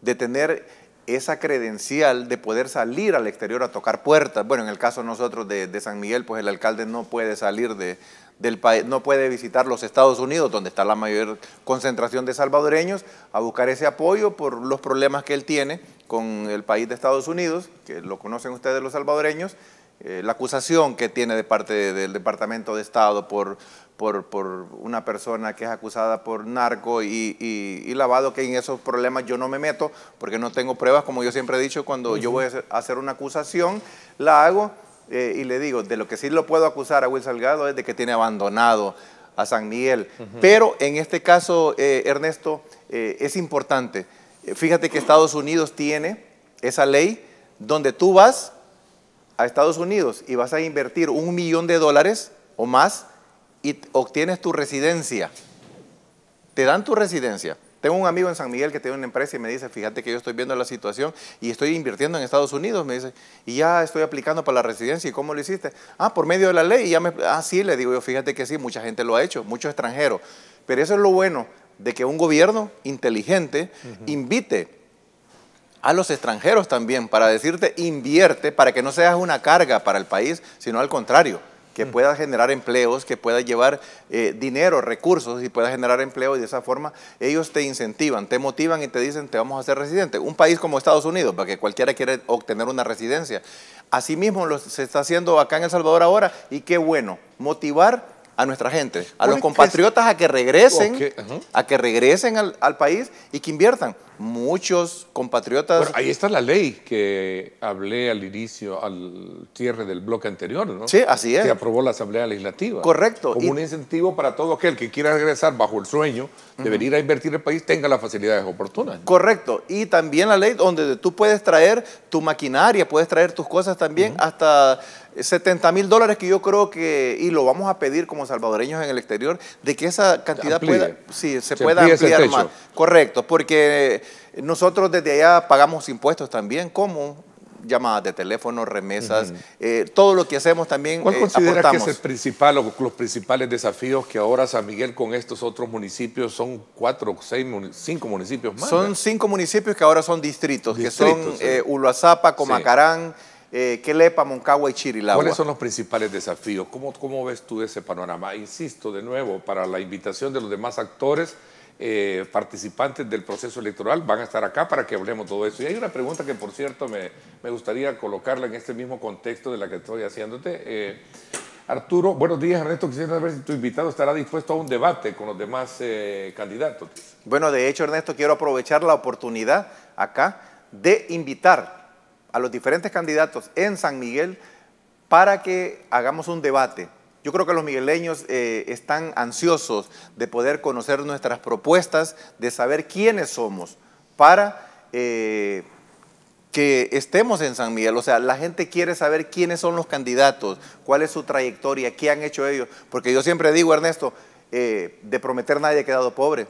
de tener esa credencial de poder salir al exterior a tocar puertas. Bueno, en el caso de nosotros de, San Miguel, pues el alcalde no puede salir de, del país, no puede visitar los Estados Unidos, donde está la mayor concentración de salvadoreños, a buscar ese apoyo por los problemas que él tiene con el país de Estados Unidos, que lo conocen ustedes los salvadoreños, eh, la acusación que tiene de parte del Departamento de Estado por, por, una persona que es acusada por narco y, lavado, que en esos problemas yo no me meto porque no tengo pruebas, como yo siempre he dicho, cuando yo voy a hacer una acusación, la hago eh, y le digo, de lo que sí lo puedo acusar a Will Salgado es de que tiene abandonado a San Miguel. Pero en este caso, eh, Ernesto, es importante. Fíjate que Estados Unidos tiene esa ley donde tú vas a Estados Unidos y vas a invertir un millón de dólares o más y obtienes tu residencia. Te dan tu residencia. Tengo un amigo en San Miguel que tiene una empresa y me dice, fíjate que yo estoy viendo la situación y estoy invirtiendo en Estados Unidos, me dice, y ya estoy aplicando para la residencia, ¿y cómo lo hiciste? Ah, por medio de la ley, y ya me, ah, sí, le digo yo, fíjate que sí, mucha gente lo ha hecho, muchos extranjeros. Pero eso es lo bueno de que un gobierno inteligente invite a los extranjeros también para decirte invierte para que no seas una carga para el país, sino al contrario, que mm. pueda generar empleos, que pueda llevar eh, dinero, recursos y pueda generar empleo y de esa forma ellos te incentivan, te motivan y te dicen te vamos a hacer residente. Un país como Estados Unidos, que cualquiera quiere obtener una residencia. Asimismo se está haciendo acá en El Salvador ahora y qué bueno, motivar a nuestra gente, a los compatriotas a que regresen, a que regresen al, país y que inviertan. Muchos compatriotas. ahí está la ley que hablé al inicio, al cierre del bloque anterior, ¿no? Sí, así es. Que aprobó la Asamblea Legislativa. Correcto. Como un incentivo para todo aquel que quiera regresar bajo el sueño de venir a invertir el país, tenga las facilidades oportunas. Correcto. Y también la ley donde tú puedes traer tu maquinaria, puedes traer tus cosas también hasta 70 mil dólares que yo creo que, y lo vamos a pedir como salvadoreños en el exterior, de que esa cantidad se, pueda ampliar más. Correcto, porque nosotros desde allá pagamos impuestos también, como llamadas de teléfono, remesas, eh, todo lo que hacemos también ¿Cuál eh, considera que el principal o los principales desafíos que ahora San Miguel con estos otros municipios son cuatro, seis, cinco municipios más? Son cinco municipios que ahora son distritos, que son eh, Uluazapa, Comacarán, eh, Quelepa, Moncagua y Chirilagua. ¿Cuáles son los principales desafíos? ¿Cómo, ¿Cómo ves tú ese panorama? Insisto de nuevo, para la invitación de los demás actores, eh, participantes del proceso electoral van a estar acá para que hablemos todo eso. Y hay una pregunta que, por cierto, me, gustaría colocarla en este mismo contexto de la que estoy haciéndote. Eh, Arturo, buenos días, Ernesto. Quisiera saber si tu invitado estará dispuesto a un debate con los demás eh, candidatos. Bueno, de hecho, Ernesto, quiero aprovechar la oportunidad acá de invitar a los diferentes candidatos en San Miguel para que hagamos un debate. Yo creo que los migueleños eh, están ansiosos de poder conocer nuestras propuestas, de saber quiénes somos, para eh, que estemos en San Miguel. O sea, la gente quiere saber quiénes son los candidatos, cuál es su trayectoria, qué han hecho ellos. Porque yo siempre digo, Ernesto, eh, de prometer nadie ha quedado pobre.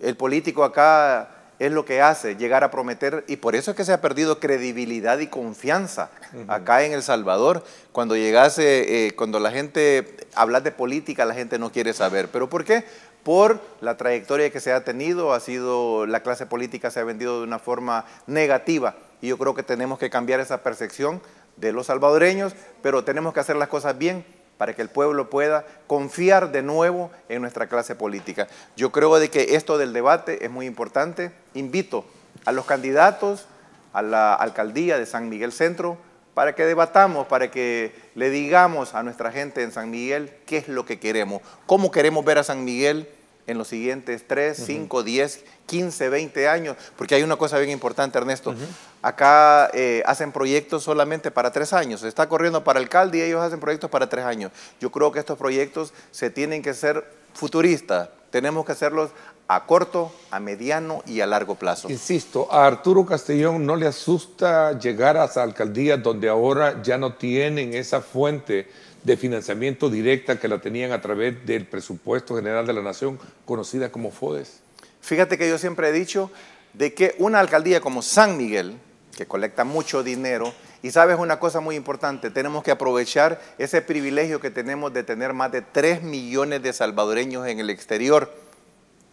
El político acá es lo que hace llegar a prometer, y por eso es que se ha perdido credibilidad y confianza acá en El Salvador. Cuando llegase, eh, cuando la gente habla de política, la gente no quiere saber. ¿Pero por qué? Por la trayectoria que se ha tenido, ha sido, la clase política se ha vendido de una forma negativa. Y yo creo que tenemos que cambiar esa percepción de los salvadoreños, pero tenemos que hacer las cosas bien para que el pueblo pueda confiar de nuevo en nuestra clase política. Yo creo de que esto del debate es muy importante. Invito a los candidatos a la alcaldía de San Miguel Centro para que debatamos, para que le digamos a nuestra gente en San Miguel qué es lo que queremos, cómo queremos ver a San Miguel en los siguientes 3, 5, 10, 15, 20 años, porque hay una cosa bien importante, Ernesto. Acá eh, hacen proyectos solamente para tres años. Se está corriendo para alcalde y ellos hacen proyectos para tres años. Yo creo que estos proyectos se tienen que ser futuristas. Tenemos que hacerlos a corto, a mediano y a largo plazo. Insisto, a Arturo Castellón no le asusta llegar a las alcaldías donde ahora ya no tienen esa fuente de financiamiento directa que la tenían a través del presupuesto general de la nación, conocida como FODES? Fíjate que yo siempre he dicho de que una alcaldía como San Miguel, que colecta mucho dinero, y sabes una cosa muy importante, tenemos que aprovechar ese privilegio que tenemos de tener más de 3 millones de salvadoreños en el exterior,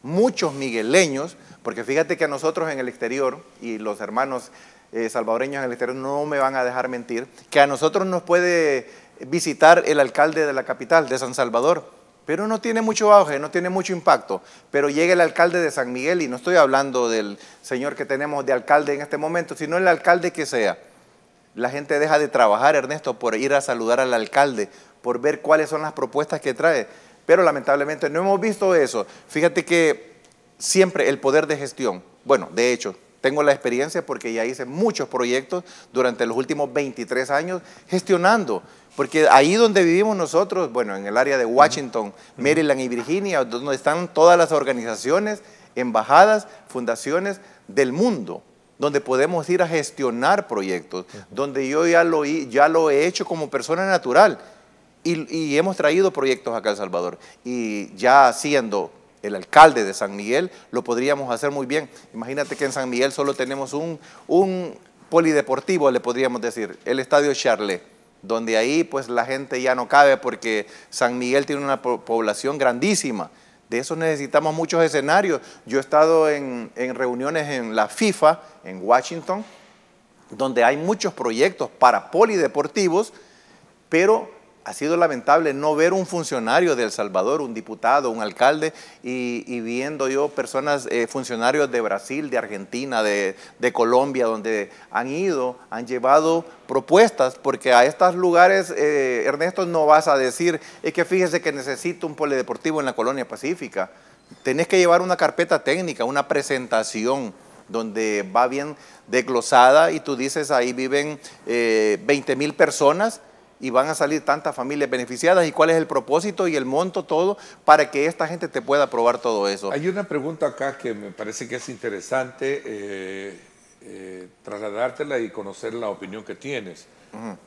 muchos migueleños, porque fíjate que a nosotros en el exterior, y los hermanos eh, salvadoreños en el exterior no me van a dejar mentir, que a nosotros nos puede visitar el alcalde de la capital, de San Salvador, pero no tiene mucho auge, no tiene mucho impacto. Pero llega el alcalde de San Miguel, y no estoy hablando del señor que tenemos de alcalde en este momento, sino el alcalde que sea. La gente deja de trabajar, Ernesto, por ir a saludar al alcalde, por ver cuáles son las propuestas que trae. Pero lamentablemente no hemos visto eso. Fíjate que siempre el poder de gestión, bueno, de hecho, tengo la experiencia porque ya hice muchos proyectos durante los últimos 23 años gestionando. Porque ahí donde vivimos nosotros, bueno, en el área de Washington, Maryland y Virginia, donde están todas las organizaciones, embajadas, fundaciones del mundo, donde podemos ir a gestionar proyectos, donde yo ya lo, he hecho como persona natural. Y, hemos traído proyectos acá a El Salvador. Y ya siendo el alcalde de San Miguel, lo podríamos hacer muy bien. Imagínate que en San Miguel solo tenemos un, polideportivo, le podríamos decir, el Estadio Charlet donde ahí pues la gente ya no cabe porque San Miguel tiene una población grandísima. De eso necesitamos muchos escenarios. Yo he estado en, en reuniones en la FIFA, en Washington, donde hay muchos proyectos para polideportivos, pero ha sido lamentable no ver un funcionario de El Salvador, un diputado, un alcalde, y, viendo yo personas, eh, funcionarios de Brasil, de Argentina, de, Colombia, donde han ido, han llevado propuestas, porque a estos lugares, eh, Ernesto, no vas a decir, es que fíjese que necesito un polideportivo en la colonia pacífica. Tenés que llevar una carpeta técnica, una presentación donde va bien desglosada y tú dices, ahí viven 20 eh, mil personas, y van a salir tantas familias beneficiadas y cuál es el propósito y el monto, todo, para que esta gente te pueda aprobar todo eso. Hay una pregunta acá que me parece que es interesante eh, eh, trasladártela y conocer la opinión que tienes.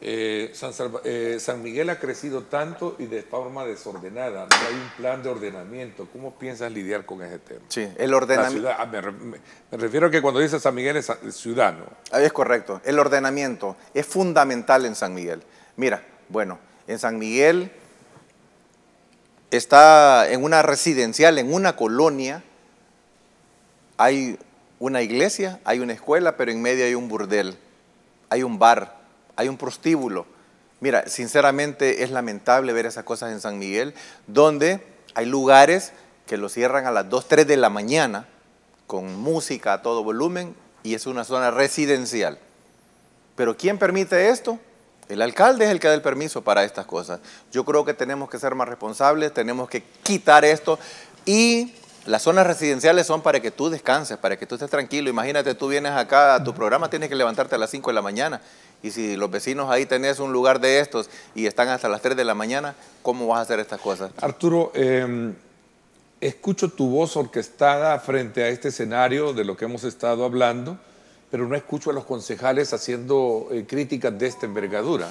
Eh, San, Miguel ha crecido tanto y de forma desordenada, no hay un plan de ordenamiento. ¿Cómo piensas lidiar con ese tema? Sí, el ordenamiento. Ah, me, refiero a que cuando dices San Miguel es ciudadano. Ahí es correcto. El ordenamiento es fundamental en San Miguel. Mira, bueno, en San Miguel está en una residencial, en una colonia, hay una iglesia, hay una escuela, pero en medio hay un burdel, hay un bar, hay un prostíbulo. Mira, sinceramente es lamentable ver esas cosas en San Miguel, donde hay lugares que lo cierran a las 2, 3 de la mañana, con música a todo volumen, y es una zona residencial. Pero ¿quién permite esto? El alcalde es el que da el permiso para estas cosas. Yo creo que tenemos que ser más responsables, tenemos que quitar esto y las zonas residenciales son para que tú descanses, para que tú estés tranquilo. Imagínate, tú vienes acá tu programa, tienes que levantarte a las 5 de la mañana. Y si los vecinos ahí tenés un lugar de estos y están hasta las 3 de la mañana, ¿cómo vas a hacer estas cosas? Arturo, em, escucho tu voz orquestada frente a este escenario de lo que hemos estado hablando pero no escucho a los concejales haciendo eh, críticas de esta envergadura.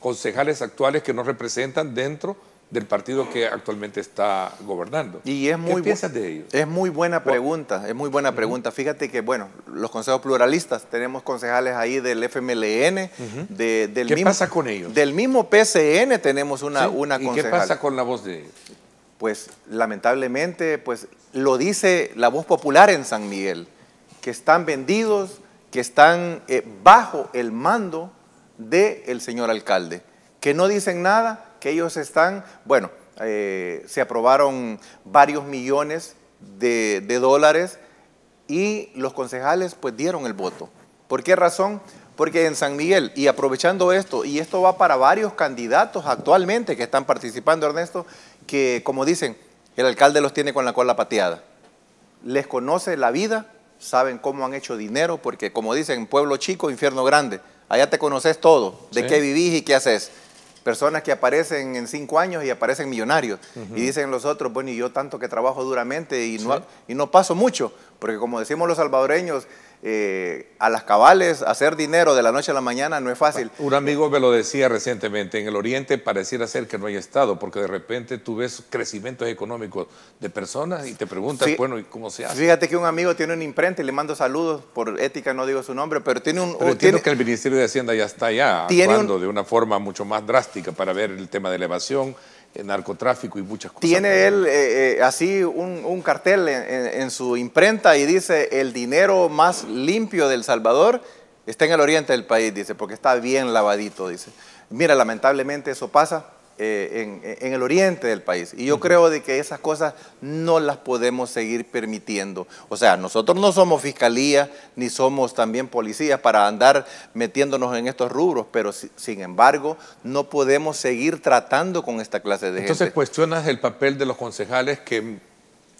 Concejales actuales que no representan dentro del partido que actualmente está gobernando. ¿Qué piensas de ellos? Es muy buena pregunta, es muy buena pregunta. Fíjate que, bueno, los consejos pluralistas, tenemos concejales ahí del FMLN, del ¿Qué mismo, pasa con ellos? Del mismo PCN tenemos una, una ¿Y qué pasa con la voz de ellos? Pues, lamentablemente, pues, lo dice la voz popular en San Miguel, que están vendidos, que están eh, bajo el mando del señor alcalde, que no dicen nada, que ellos están, bueno, eh, se aprobaron varios millones de, de dólares y los concejales pues dieron el voto. ¿Por qué razón? Porque en San Miguel, y aprovechando esto, y esto va para varios candidatos actualmente que están participando, Ernesto, que como dicen, el alcalde los tiene con la cola pateada. Les conoce la vida, saben cómo han hecho dinero, porque como dicen, pueblo chico, infierno grande. Allá te conoces todo, de qué vivís y qué haces. Personas que aparecen en cinco años y aparecen millonarios. Y dicen los otros, bueno, y yo tanto que trabajo duramente y no, y no paso mucho. Porque como decimos los salvadoreños, eh, a las cabales, hacer dinero de la noche a la mañana no es fácil. Un amigo me lo decía recientemente, en el Oriente pareciera ser que no hay Estado, porque de repente tú ves crecimientos económicos de personas y te preguntas, bueno, ¿y cómo se hace? Fíjate que un amigo tiene una imprenta y le mando saludos, por ética no digo su nombre, pero tiene un... Pero tiene, que el Ministerio de Hacienda ya está ya actuando de una forma mucho más drástica para ver el tema de elevación el narcotráfico y muchas cosas. Tiene él eh, eh, así un, cartel en, en, su imprenta y dice, el dinero más limpio del Salvador está en el oriente del país, dice, porque está bien lavadito, dice. Mira, lamentablemente eso pasa. Eh, eh, en, el oriente del país. Y yo creo de que esas cosas no las podemos seguir permitiendo. O sea, nosotros no somos fiscalía ni somos también policías para andar metiéndonos en estos rubros, pero sin embargo no podemos seguir tratando con esta clase de gente. Entonces cuestionas el papel de los concejales que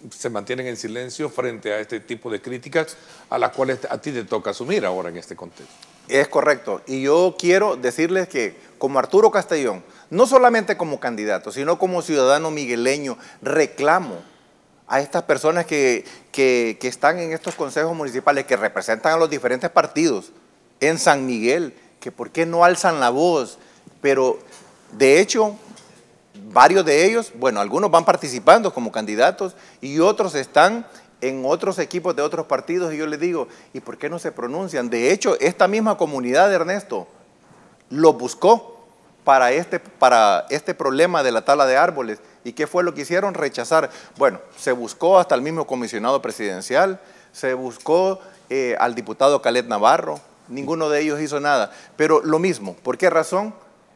se mantienen en silencio frente a este tipo de críticas a las cuales a ti te toca asumir ahora en este contexto. Es correcto. Y yo quiero decirles que como Arturo Castellón, no solamente como candidato, sino como ciudadano migueleño, reclamo a estas personas que, están en estos consejos municipales, que representan a los diferentes partidos en San Miguel, que por qué no alzan la voz, pero de hecho varios de ellos, bueno, algunos van participando como candidatos y otros están en otros equipos de otros partidos y yo les digo, ¿y por qué no se pronuncian? De hecho, esta misma comunidad, Ernesto, lo buscó para este, para este problema de la tala de árboles. ¿Y qué fue lo que hicieron? Rechazar. Bueno, se buscó hasta el mismo comisionado presidencial, se buscó eh, al diputado Calet Navarro, ninguno de ellos hizo nada. Pero lo mismo, ¿por qué razón?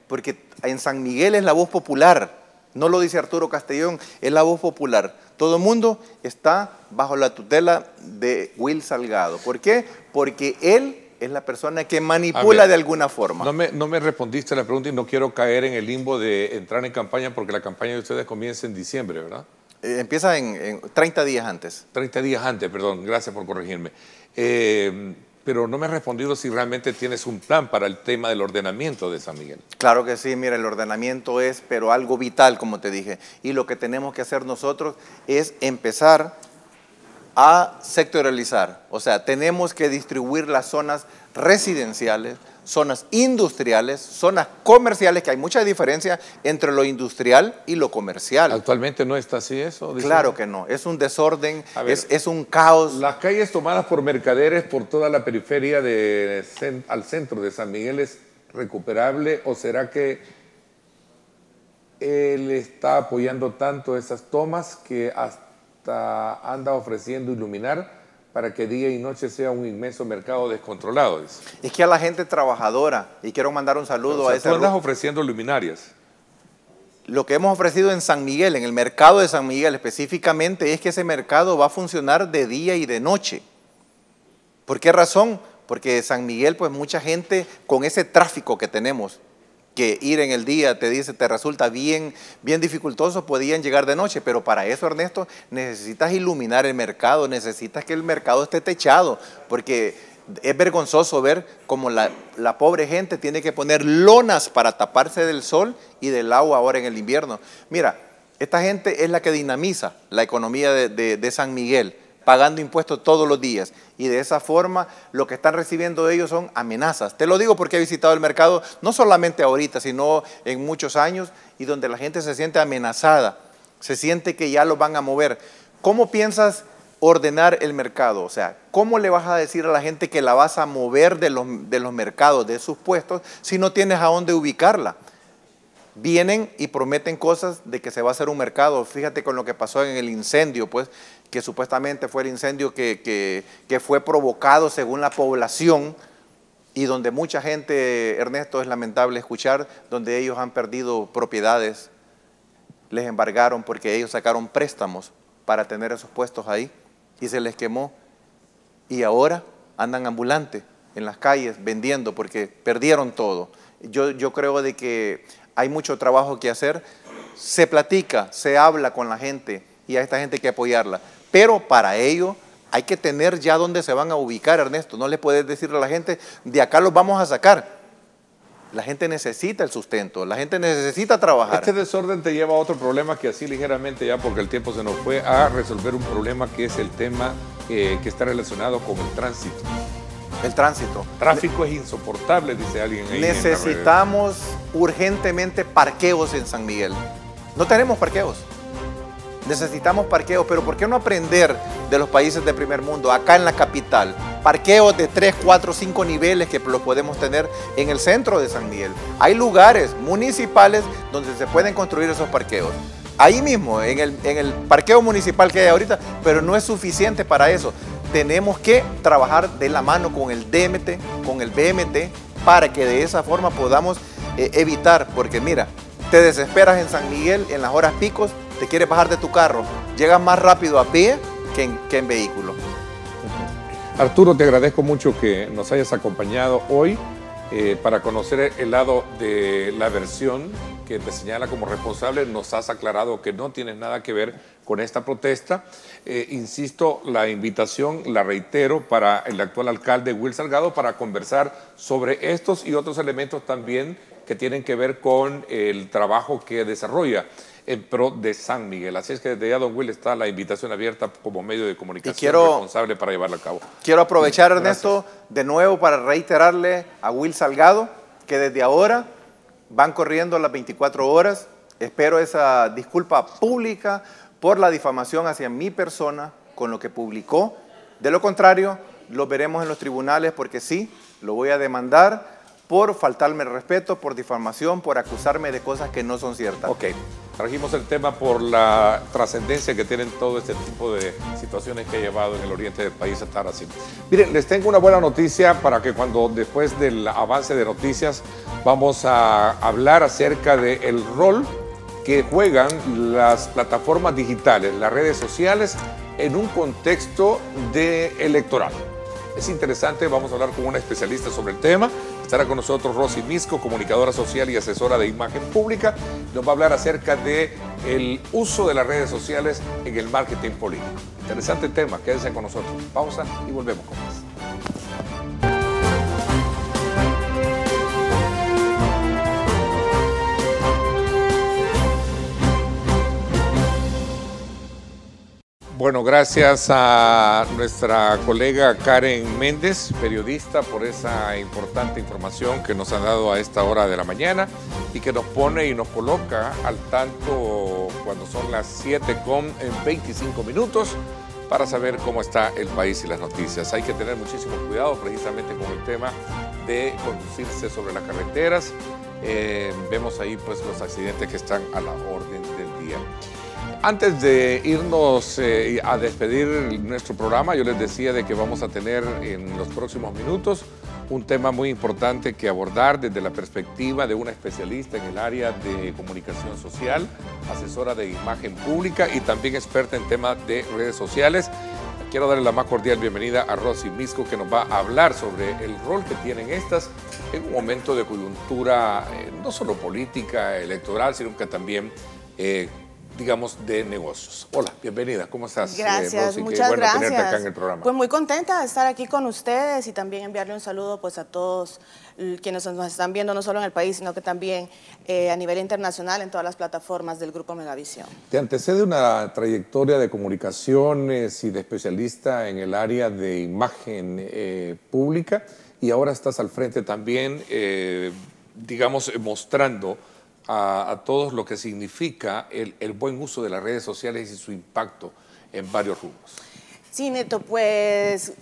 Porque en San Miguel es la voz popular, no lo dice Arturo Castellón, es la voz popular. Todo el mundo está bajo la tutela de Will Salgado. ¿Por qué? Porque él es la persona que manipula de alguna forma. No me, respondiste a respondiste la pregunta y no quiero caer en el limbo de entrar en campaña porque la campaña de ustedes comienza en diciembre, ¿verdad? Eh, empieza en, 30 días antes. 30 días antes, perdón, gracias por corregirme. Eh, pero no me has respondido si realmente tienes un plan para el tema del ordenamiento de San Miguel. Claro que sí, mira, el ordenamiento es, pero algo vital, como te dije. Y lo que tenemos que hacer nosotros es empezar a sectoralizar. O sea, tenemos que distribuir las zonas residenciales, zonas industriales, zonas comerciales, que hay mucha diferencia entre lo industrial y lo comercial. ¿Actualmente no está así eso? Dice? Claro que no, es un desorden, es, un caos. Las calles tomadas por mercaderes por toda la periferia de, al centro de San Miguel es recuperable o será que él está apoyando tanto esas tomas que hasta anda ofreciendo iluminar para que día y noche sea un inmenso mercado descontrolado. Es que a la gente trabajadora, y quiero mandar un saludo a a esa... Tú andas ofreciendo luminarias. Lo que hemos ofrecido en San Miguel, en el mercado de San Miguel específicamente, es que ese mercado va a funcionar de día y de noche. ¿Por qué razón? Porque San Miguel, pues mucha gente con ese tráfico que tenemos, que ir en el día te dice, te resulta bien, bien dificultoso, podían llegar de noche, pero para eso, Ernesto, necesitas iluminar el mercado, necesitas que el mercado esté techado, porque es vergonzoso ver cómo la, pobre gente tiene que poner lonas para taparse del sol y del agua ahora en el invierno. Mira, esta gente es la que dinamiza la economía de San Miguel pagando impuestos todos los días. Y de esa forma lo que están recibiendo ellos son amenazas. Te lo digo porque he visitado el mercado no solamente ahorita, sino en muchos años y donde la gente se siente amenazada, se siente que ya lo van a mover. ¿Cómo piensas ordenar el mercado? O sea, ¿cómo le vas a decir a la gente que la vas a mover de los, de los mercados, de sus puestos, si no tienes a dónde ubicarla? vienen y prometen cosas de que se va a hacer un mercado. Fíjate con lo que pasó en el incendio, pues que supuestamente fue el incendio que, fue provocado según la población y donde mucha gente, Ernesto, es lamentable escuchar, donde ellos han perdido propiedades, les embargaron porque ellos sacaron préstamos para tener esos puestos ahí y se les quemó y ahora andan ambulantes en las calles vendiendo porque perdieron todo. Yo, creo de que hay mucho trabajo que hacer, se platica, se habla con la gente y a esta gente hay que apoyarla. Pero para ello hay que tener ya dónde se van a ubicar, Ernesto. No le puedes decirle a la gente, de acá los vamos a sacar. La gente necesita el sustento, la gente necesita trabajar. Este desorden te lleva a otro problema que así ligeramente ya, porque el tiempo se nos fue, a resolver un problema que es el tema eh, que está relacionado con el tránsito. El tránsito. Tráfico es insoportable, dice alguien. Necesitamos urgentemente parqueos en San Miguel. No tenemos parqueos. Necesitamos parqueos, pero ¿por qué no aprender de los países de primer mundo, acá en la capital? Parqueos de 3, 4, 5 niveles que los podemos tener en el centro de San Miguel. Hay lugares municipales donde se pueden construir esos parqueos. Ahí mismo, en el, parqueo municipal que hay ahorita, pero no es suficiente para eso. Tenemos que trabajar de la mano con el DMT, con el BMT, para que de esa forma podamos eh, evitar, porque mira, te desesperas en San Miguel en las horas picos te quiere bajar de tu carro, llegas más rápido a pie que en, vehículo. Arturo, te agradezco mucho que nos hayas acompañado hoy eh, para conocer el lado de la versión que te señala como responsable. Nos has aclarado que no tienes nada que ver con esta protesta. Eh, insisto, la invitación la reitero para el actual alcalde Will Salgado para conversar sobre estos y otros elementos también que tienen que ver con el trabajo que desarrolla en pro de San Miguel. Así es que desde ya, don Will, está la invitación abierta como medio de comunicación responsable para llevarlo a cabo. Quiero aprovechar, Ernesto, de nuevo para reiterarle a Will Salgado que desde ahora van corriendo las 24 horas. Espero esa disculpa pública por la difamación hacia mi persona con lo que publicó. De lo contrario, lo veremos en los tribunales porque sí, lo voy a demandar por faltarme respeto, por difamación, por acusarme de cosas que no son ciertas. Ok. Trajimos el tema por la trascendencia que tienen todo este tipo de situaciones que ha llevado en el oriente del país a estar así. Miren, les tengo una buena noticia para que cuando después del avance de noticias vamos a hablar acerca del rol que juegan las plataformas digitales, las redes sociales en un contexto de electoral. Es interesante, vamos a hablar con una especialista sobre el tema. Estará con nosotros Rosy Misco, comunicadora social y asesora de imagen pública. Nos va a hablar acerca de uso de las redes sociales en el marketing político. Interesante tema, quédense con nosotros. Pausa y volvemos con más. Bueno, gracias a nuestra colega Karen Méndez, periodista, por esa importante información que nos ha dado a esta hora de la mañana y que nos pone y nos coloca al tanto cuando son las 7 con 25 minutos para saber cómo está el país y las noticias. Hay que tener muchísimo cuidado precisamente con el tema de conducirse sobre las carreteras. Eh, vemos ahí pues los accidentes que están a la orden del día. Antes de irnos eh, a despedir nuestro programa, yo les decía de que vamos a tener en los próximos minutos un tema muy importante que abordar desde la perspectiva de una especialista en el área de comunicación social, asesora de imagen pública y también experta en temas de redes sociales. Quiero darle la más cordial bienvenida a Rosy Misco que nos va a hablar sobre el rol que tienen estas en un momento de coyuntura eh, no solo política, electoral, sino que también... Eh, digamos, de negocios. Hola, bienvenida, ¿cómo estás? Eh, gracias, muchas gracias. acá en el programa. Pues muy contenta de estar aquí con ustedes y también enviarle un saludo pues a todos quienes nos están viendo, no solo en el país, sino que también eh, a nivel internacional en todas las plataformas del Grupo Megavisión. Te antecede una trayectoria de comunicaciones y de especialista en el área de imagen eh, pública y ahora estás al frente también, digamos, mostrando a, todos lo que significa el, el buen uso de las redes sociales y su impacto en varios rumos. Sí, Neto, pues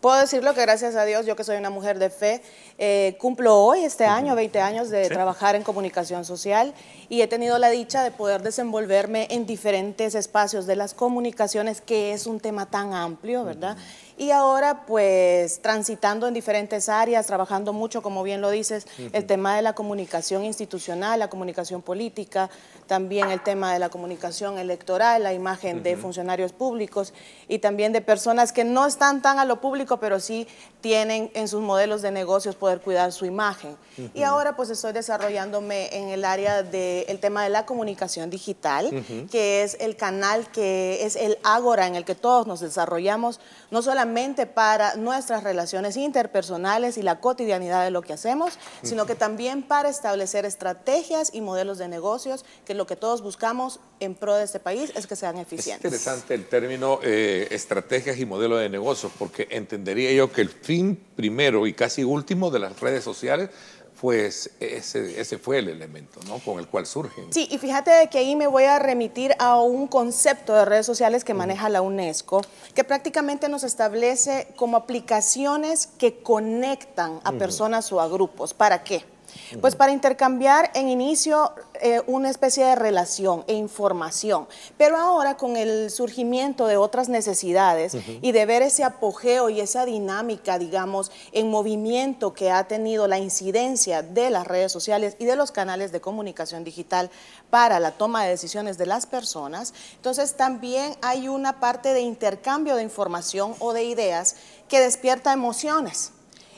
puedo decirlo que gracias a Dios, yo que soy una mujer de fe, eh, cumplo hoy, este año, 20 años de trabajar en comunicación social y he tenido la dicha de poder desenvolverme en diferentes espacios de las comunicaciones, que es un tema tan amplio, ¿verdad? Y ahora pues transitando en diferentes áreas, trabajando mucho, como bien lo dices, el tema de la comunicación institucional, la comunicación política, también el tema de la comunicación electoral, la imagen de funcionarios públicos y también de personas que no están tan a lo público, pero sí tienen en sus modelos de negocios poder cuidar su imagen. Y ahora pues estoy desarrollándome en el área de el tema de la comunicación digital, que es el canal que es el ágora en el que todos nos desarrollamos, no solamente para nuestras relaciones interpersonales y la cotidianidad de lo que hacemos, sino que también para establecer estrategias y modelos de negocios, que lo que todos buscamos en pro de este país es que sean eficientes. interesante el término eh, estrategias y modelo de negocios, porque entendería yo que el fin primero y casi último de las redes sociales pues ese, ese, fue el elemento con el cual surgen. Sí, y fíjate de que ahí me voy a remitir a un concepto de redes sociales que maneja la UNESCO, que prácticamente nos establece como aplicaciones que conectan a personas o a grupos. ¿Para qué? Pues para intercambiar en inicio eh, una especie de relación e información, pero ahora con el surgimiento de otras necesidades y de ver ese apogeo y esa dinámica, digamos, en movimiento que ha tenido la incidencia de las redes sociales y de los canales de comunicación digital para la toma de decisiones de las personas, entonces también hay una parte de intercambio de información o de ideas que despierta emociones.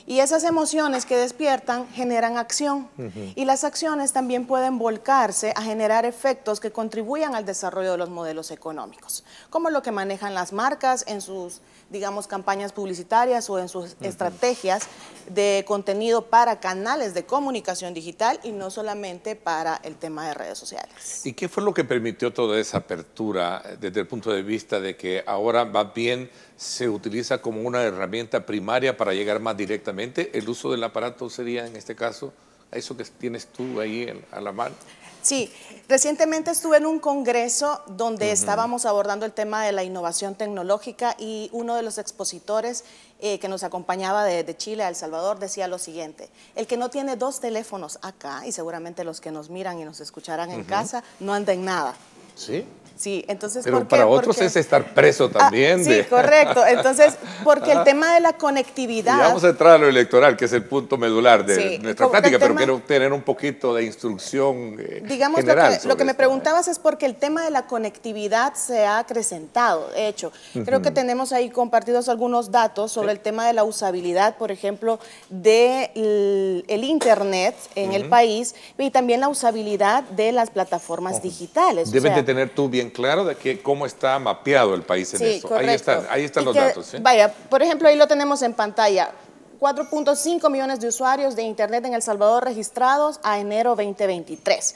Y esas emociones que despiertan generan acción. Y las acciones también pueden volcarse a generar efectos que contribuyan al desarrollo de los modelos económicos, como lo que manejan las marcas en sus digamos, campañas publicitarias o en sus estrategias de contenido para canales de comunicación digital y no solamente para el tema de redes sociales. ¿Y qué fue lo que permitió toda esa apertura eh, desde el punto de vista de que ahora va bien se utiliza como una herramienta primaria para llegar más directamente? ¿El uso del aparato sería en este caso a eso que tienes tú ahí a la mano? Sí, recientemente estuve en un congreso donde estábamos abordando el tema de la innovación tecnológica y uno de los expositores eh, que nos acompañaba desde de Chile a El Salvador decía lo siguiente, el que no tiene dos teléfonos acá, y seguramente los que nos miran y nos escucharán en casa, no anda en nada. Sí. Sí, entonces. Pero para otros es estar preso ah, también. sí, correcto. Entonces, porque el tema de la conectividad. vamos a entrar a lo electoral, que es el punto medular de nuestra plática, pero quiero tener un poquito de instrucción. Eh, Digamos, lo que, lo que me preguntabas es porque el tema de la conectividad se ha acrecentado. De hecho, creo que tenemos ahí compartidos algunos datos sobre el tema de la usabilidad, por ejemplo, del el Internet en el país y también la usabilidad de las plataformas digitales. Deben de tener tú bien claro de que cómo está mapeado el país en esto. Ahí están, los datos. ¿eh? Vaya, por ejemplo, ahí lo tenemos en pantalla. 4.5 millones de usuarios de Internet en El Salvador registrados a enero 2023.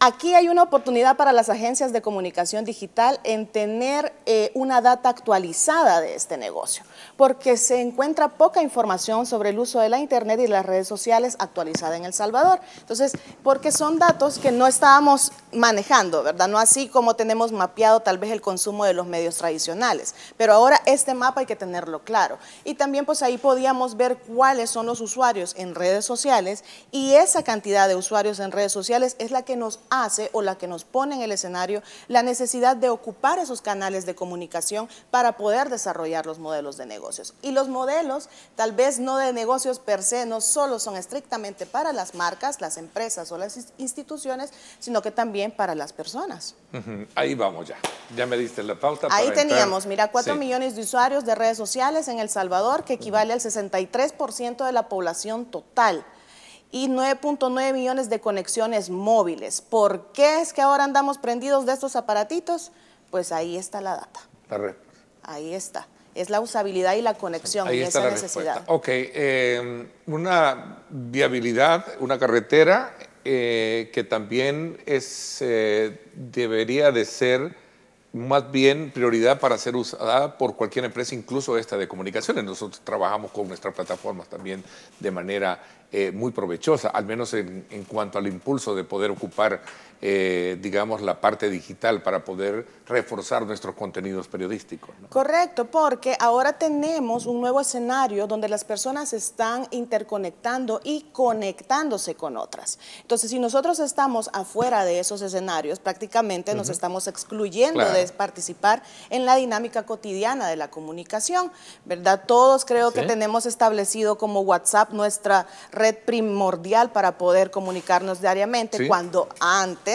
Aquí hay una oportunidad para las agencias de comunicación digital en tener eh, una data actualizada de este negocio, porque se encuentra poca información sobre el uso de la Internet y las redes sociales actualizada en El Salvador. Entonces, porque son datos que no estábamos manejando, ¿verdad? No así como tenemos mapeado tal vez el consumo de los medios tradicionales, pero ahora este mapa hay que tenerlo claro. Y también pues ahí podíamos ver cuáles son los usuarios en redes sociales y esa cantidad de usuarios en redes sociales es la que nos hace o la que nos pone en el escenario la necesidad de ocupar esos canales de comunicación para poder desarrollar los modelos de negocios. Y los modelos, tal vez no de negocios per se, no solo son estrictamente para las marcas, las empresas o las instituciones, sino que también para las personas. Ahí vamos ya. Ya me diste la pauta. Ahí teníamos, mira, 4 millones de usuarios de redes sociales en El Salvador, que equivale al 63% de la población total y 9.9 millones de conexiones móviles. ¿Por qué es que ahora andamos prendidos de estos aparatitos? Pues ahí está la data. La Ahí está. Es la usabilidad y la conexión y esa necesidad. Ok, em, una viabilidad, una carretera eh, que también es, eh, debería de ser más bien prioridad para ser usada por cualquier empresa, incluso esta de comunicaciones. Nosotros trabajamos con nuestras plataformas también de manera eh, muy provechosa, al menos en, cuanto al impulso de poder ocupar eh, digamos, la parte digital para poder reforzar nuestros contenidos periodísticos. Correcto, porque ahora tenemos un nuevo escenario donde las personas están interconectando y conectándose con otras. Entonces, si nosotros estamos afuera de esos escenarios, prácticamente nos estamos excluyendo de participar en la dinámica cotidiana de la comunicación, ¿verdad? Todos creo que tenemos establecido como WhatsApp nuestra red primordial para poder comunicarnos diariamente, cuando antes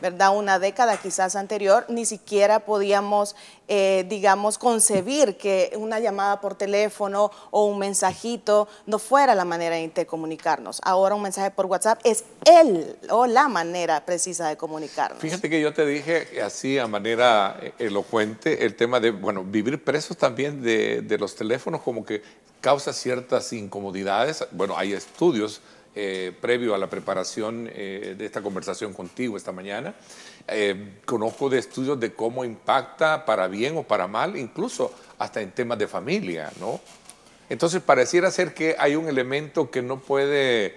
¿verdad? Una década quizás anterior, ni siquiera podíamos, eh, digamos, concebir que una llamada por teléfono o un mensajito no fuera la manera de comunicarnos. Ahora un mensaje por WhatsApp es el o la manera precisa de comunicarnos. Fíjate que yo te dije así a manera eh, elocuente el tema de, bueno, vivir presos también de, de los teléfonos como que causa ciertas incomodidades. Bueno, hay estudios eh, previo a la preparación eh, de esta conversación contigo esta mañana. Eh, conozco de estudios de cómo impacta para bien o para mal, incluso hasta en temas de familia, ¿no? Entonces pareciera ser que hay un elemento que no puede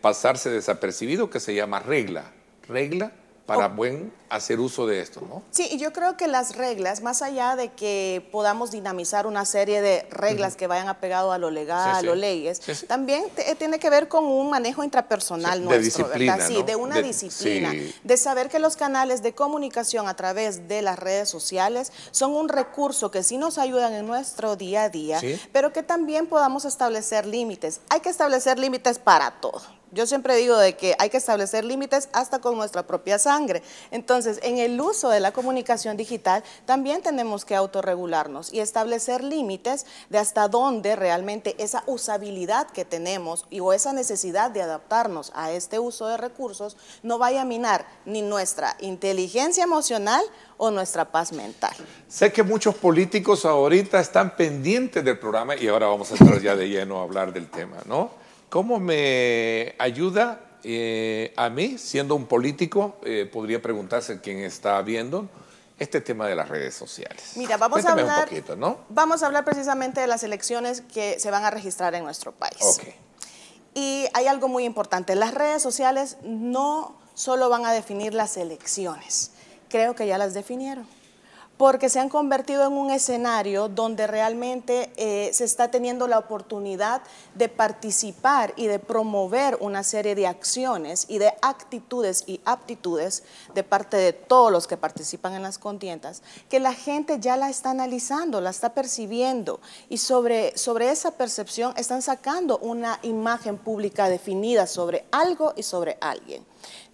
pasarse desapercibido que se llama regla. Regla para buen hacer uso de esto, ¿no? Sí, y yo creo que las reglas, más allá de que podamos dinamizar una serie de reglas que vayan apegado a lo legal, a lo leyes, también tiene que ver con un manejo intrapersonal nuestro, ¿verdad? Sí, de una disciplina, de saber que los canales de comunicación a través de las redes sociales son un recurso que sí nos ayudan en nuestro día a día, pero que también podamos establecer límites. Hay que establecer límites para todo. Yo siempre digo de que hay que establecer límites hasta con nuestra propia sangre. Entonces, en el uso de la comunicación digital también tenemos que autorregularnos y establecer límites de hasta dónde realmente esa usabilidad que tenemos y o esa necesidad de adaptarnos a este uso de recursos no vaya a minar ni nuestra inteligencia emocional o nuestra paz mental. Sé que muchos políticos ahorita están pendientes del programa y ahora vamos a entrar ya de lleno a hablar del tema, ¿no? ¿Cómo me ayuda eh, a mí, siendo un político, eh, podría preguntarse quién está viendo? este tema de las redes sociales. Mira, vamos a hablar, vamos a hablar precisamente de las elecciones que se van a registrar en nuestro país. Y hay algo muy importante, las redes sociales no solo van a definir las elecciones, creo que ya las definieron porque se han convertido en un escenario donde realmente eh, se está teniendo la oportunidad de participar y de promover una serie de acciones y de actitudes y aptitudes de parte de todos los que participan en las contiendas, que la gente ya la está analizando, la está percibiendo y sobre, sobre esa percepción están sacando una imagen pública definida sobre algo y sobre alguien.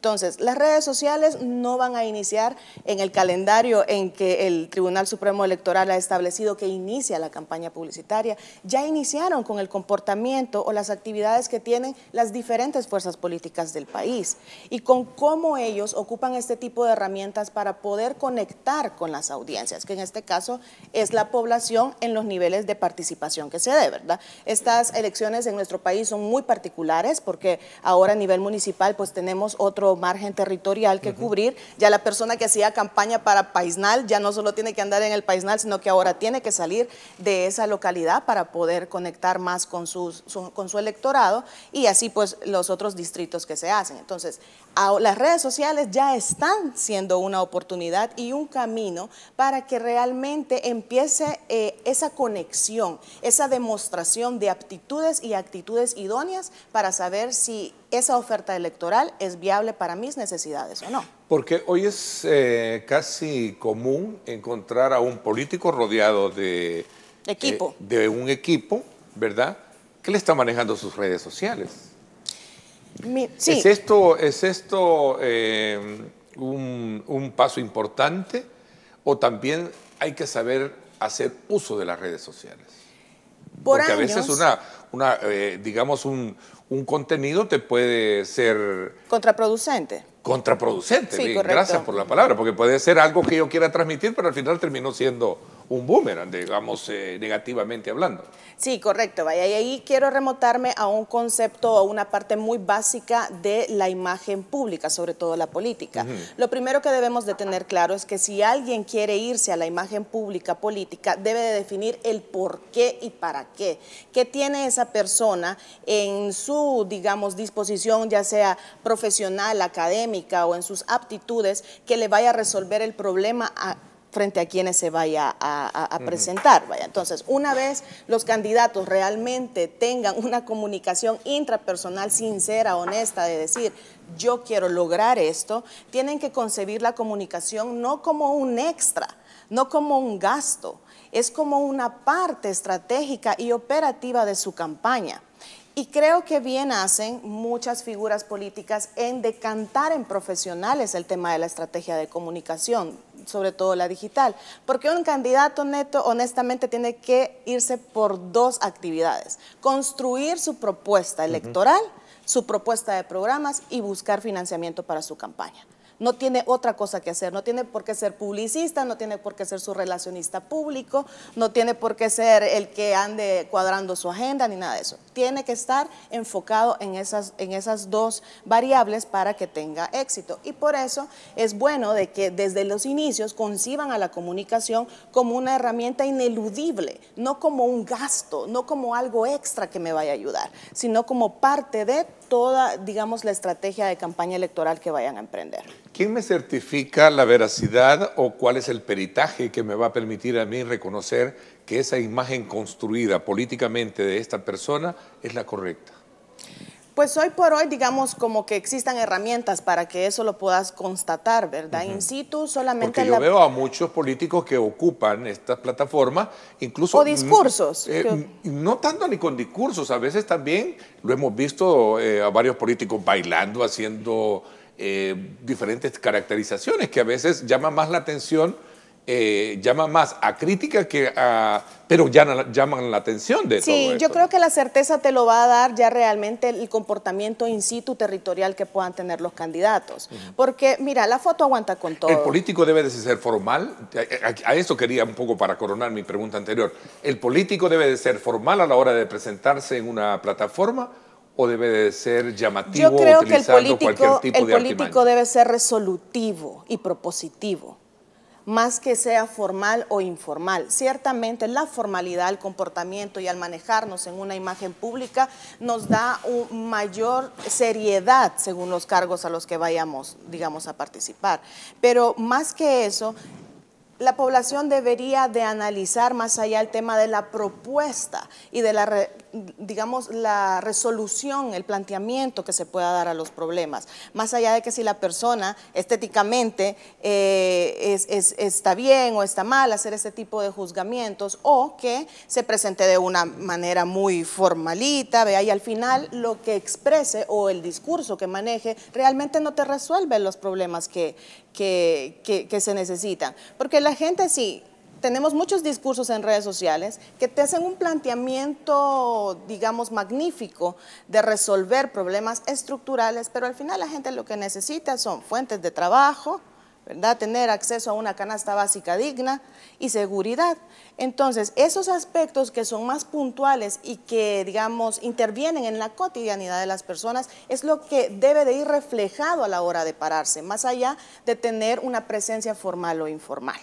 Entonces, las redes sociales no van a iniciar en el calendario en que el Tribunal Supremo Electoral ha establecido que inicia la campaña publicitaria. Ya iniciaron con el comportamiento o las actividades que tienen las diferentes fuerzas políticas del país y con cómo ellos ocupan este tipo de herramientas para poder conectar con las audiencias, que en este caso es la población en los niveles de participación que se dé, ¿verdad? Estas elecciones en nuestro país son muy particulares porque ahora a nivel municipal pues tenemos otro margen territorial que cubrir. Ya la persona que hacía campaña para Paisnal ya no solo tiene que andar en el Paisnal, sino que ahora tiene que salir de esa localidad para poder conectar más con, sus, su, con su electorado y así pues los otros distritos que se hacen. Entonces, las redes sociales ya están siendo una oportunidad y un camino para que realmente empiece eh, esa conexión, esa demostración de aptitudes y actitudes idóneas para saber si esa oferta electoral es viable para para mis necesidades o no. Porque hoy es eh, casi común encontrar a un político rodeado de... Eh, de un equipo, ¿verdad? Que le está manejando sus redes sociales. ¿Es esto, es esto eh, un, paso importante o también hay que saber hacer uso de las redes sociales? Porque a veces una, una eh, digamos, un, contenido te puede ser... Contraproducente. Contraproducente, gracias por la palabra, porque puede ser algo que yo quiera transmitir, pero al final terminó siendo un boomerang, digamos, eh, negativamente hablando. Sí, correcto. vaya, Y ahí quiero remontarme a un concepto, o una parte muy básica de la imagen pública, sobre todo la política. Lo primero que debemos de tener claro es que si alguien quiere irse a la imagen pública política, debe de definir el por qué y para qué. ¿Qué tiene esa persona en su, digamos, disposición, ya sea profesional, académica o en sus aptitudes, que le vaya a resolver el problema a frente a quienes se vaya a, presentar. Vaya. Entonces, una vez los candidatos realmente tengan una comunicación intrapersonal sincera, honesta, de decir, yo quiero lograr esto, tienen que concebir la comunicación no como un extra, no como un gasto, es como una parte estratégica y operativa de su campaña. Y creo que bien hacen muchas figuras políticas en decantar en profesionales el tema de la estrategia de comunicación, sobre todo la digital, porque un candidato neto honestamente tiene que irse por dos actividades, construir su propuesta electoral, su propuesta de programas y buscar financiamiento para su campaña no tiene otra cosa que hacer, no tiene por qué ser publicista, no tiene por qué ser su relacionista público, no tiene por qué ser el que ande cuadrando su agenda ni nada de eso. Tiene que estar enfocado en esas, en esas dos variables para que tenga éxito. Y por eso es bueno de que desde los inicios conciban a la comunicación como una herramienta ineludible, no como un gasto, no como algo extra que me vaya a ayudar, sino como parte de toda, digamos, la estrategia de campaña electoral que vayan a emprender. ¿Quién me certifica la veracidad o cuál es el peritaje que me va a permitir a mí reconocer que esa imagen construida políticamente de esta persona es la correcta? Pues hoy por hoy, digamos, como que existan herramientas para que eso lo puedas constatar, ¿verdad? In situ, solamente... Porque yo veo a muchos políticos que ocupan estas plataformas, incluso... O discursos. Eh, no tanto ni con discursos, a veces también lo hemos visto eh, a varios políticos bailando, haciendo eh, diferentes caracterizaciones que a veces llaman más la atención eh, llama más a crítica que a... Pero ya llaman la atención de sí, Sí, yo creo que la certeza te lo va a dar ya realmente el comportamiento in situ territorial que puedan tener los candidatos. Porque, mira, la foto aguanta con todo. El político debe de ser formal. A, eso quería un poco para coronar mi pregunta anterior. ¿El político debe de ser formal a la hora de presentarse en una plataforma o debe de ser llamativo? Yo creo que el político, cualquier tipo político debe ser resolutivo y propositivo más que sea formal o informal. Ciertamente la formalidad, el comportamiento y al manejarnos en una imagen pública nos da un mayor seriedad según los cargos a los que vayamos, digamos, a participar. Pero más que eso, la población debería de analizar más allá el tema de la propuesta y de la digamos, la resolución, el planteamiento que se pueda dar a los problemas. Más allá de que si la persona estéticamente eh, es, está bien o está mal hacer ese tipo de juzgamientos o que se presente de una manera muy formalita, vea, y al final lo que exprese o el discurso que maneje realmente no te resuelve los problemas que, que se necesitan. Porque la gente sí tenemos muchos discursos en redes sociales que te hacen un planteamiento, digamos, magnífico de resolver problemas estructurales, pero al final la gente lo que necesita son fuentes de trabajo, ¿verdad? Tener acceso a una canasta básica digna y seguridad. Entonces, esos aspectos que son más puntuales y que, digamos, intervienen en la cotidianidad de las personas es lo que debe de ir reflejado a la hora de pararse, más allá de tener una presencia formal o informal.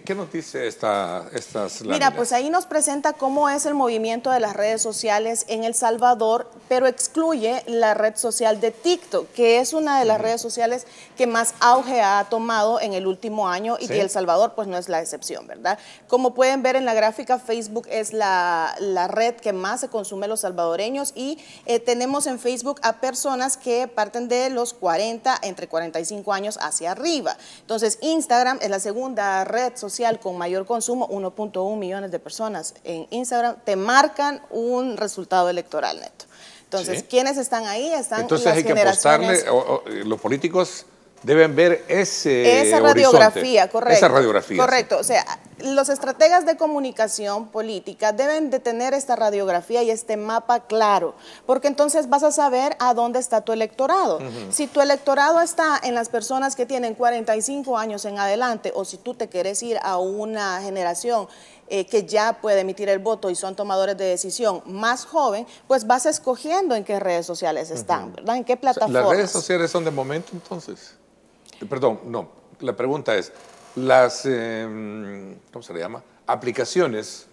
¿Qué, nos dice esta, estas Mira, pues ahí nos presenta cómo es el movimiento de las redes sociales en El Salvador, pero excluye la red social de TikTok, que es una de las redes sociales que más auge ha tomado en el último año y que El Salvador pues no es la excepción, ¿verdad? Como pueden ver en la gráfica, Facebook es la, red que más se consume los salvadoreños y eh, tenemos en Facebook a personas que parten de los 40, entre 45 años hacia arriba. Entonces, Instagram es la segunda red social con mayor consumo, 1.1 millones de personas en Instagram, te marcan un resultado electoral neto. Entonces, ¿quiénes están ahí? Están Entonces hay que apostarle, los políticos deben ver ese esa radiografía, correcto. Esa radiografía. Correcto, o sea, los estrategas de comunicación política deben de tener esta radiografía y este mapa claro, porque entonces vas a saber a dónde está tu electorado. Si tu electorado está en las personas que tienen 45 años en adelante, o si tú te quieres ir a una generación eh, que ya puede emitir el voto y son tomadores de decisión más joven, pues vas escogiendo en qué redes sociales están, ¿verdad? En qué plataformas. ¿Las redes sociales son de momento entonces? Perdón, no. La pregunta es, las, em, ¿cómo se le llama? Aplicaciones,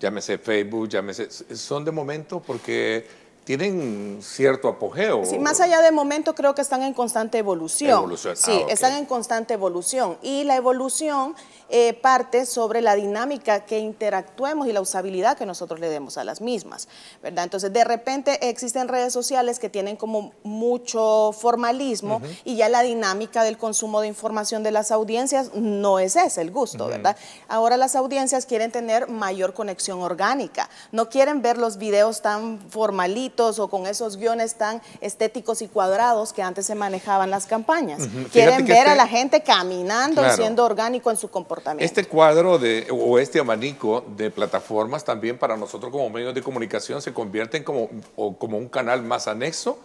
llámese Facebook, llámese, son de momento porque tienen cierto apogeo. Sí, más allá de momento creo que están en constante evolución. Sí, ah, están en constante evolución. Y la evolución eh, parte sobre la dinámica que interactuemos y la usabilidad que nosotros le demos a las mismas, ¿verdad? Entonces, de repente existen redes sociales que tienen como mucho formalismo y ya la dinámica del consumo de información de las audiencias no es ese el gusto, ¿verdad? Ahora las audiencias quieren tener mayor conexión orgánica, no quieren ver los videos tan formalitos o con esos guiones tan estéticos y cuadrados que antes se manejaban las campañas. Quieren ver este a la gente caminando y siendo orgánico en su comportamiento. Este cuadro de, o este abanico de plataformas también para nosotros como medios de comunicación se convierten como, como un canal más anexo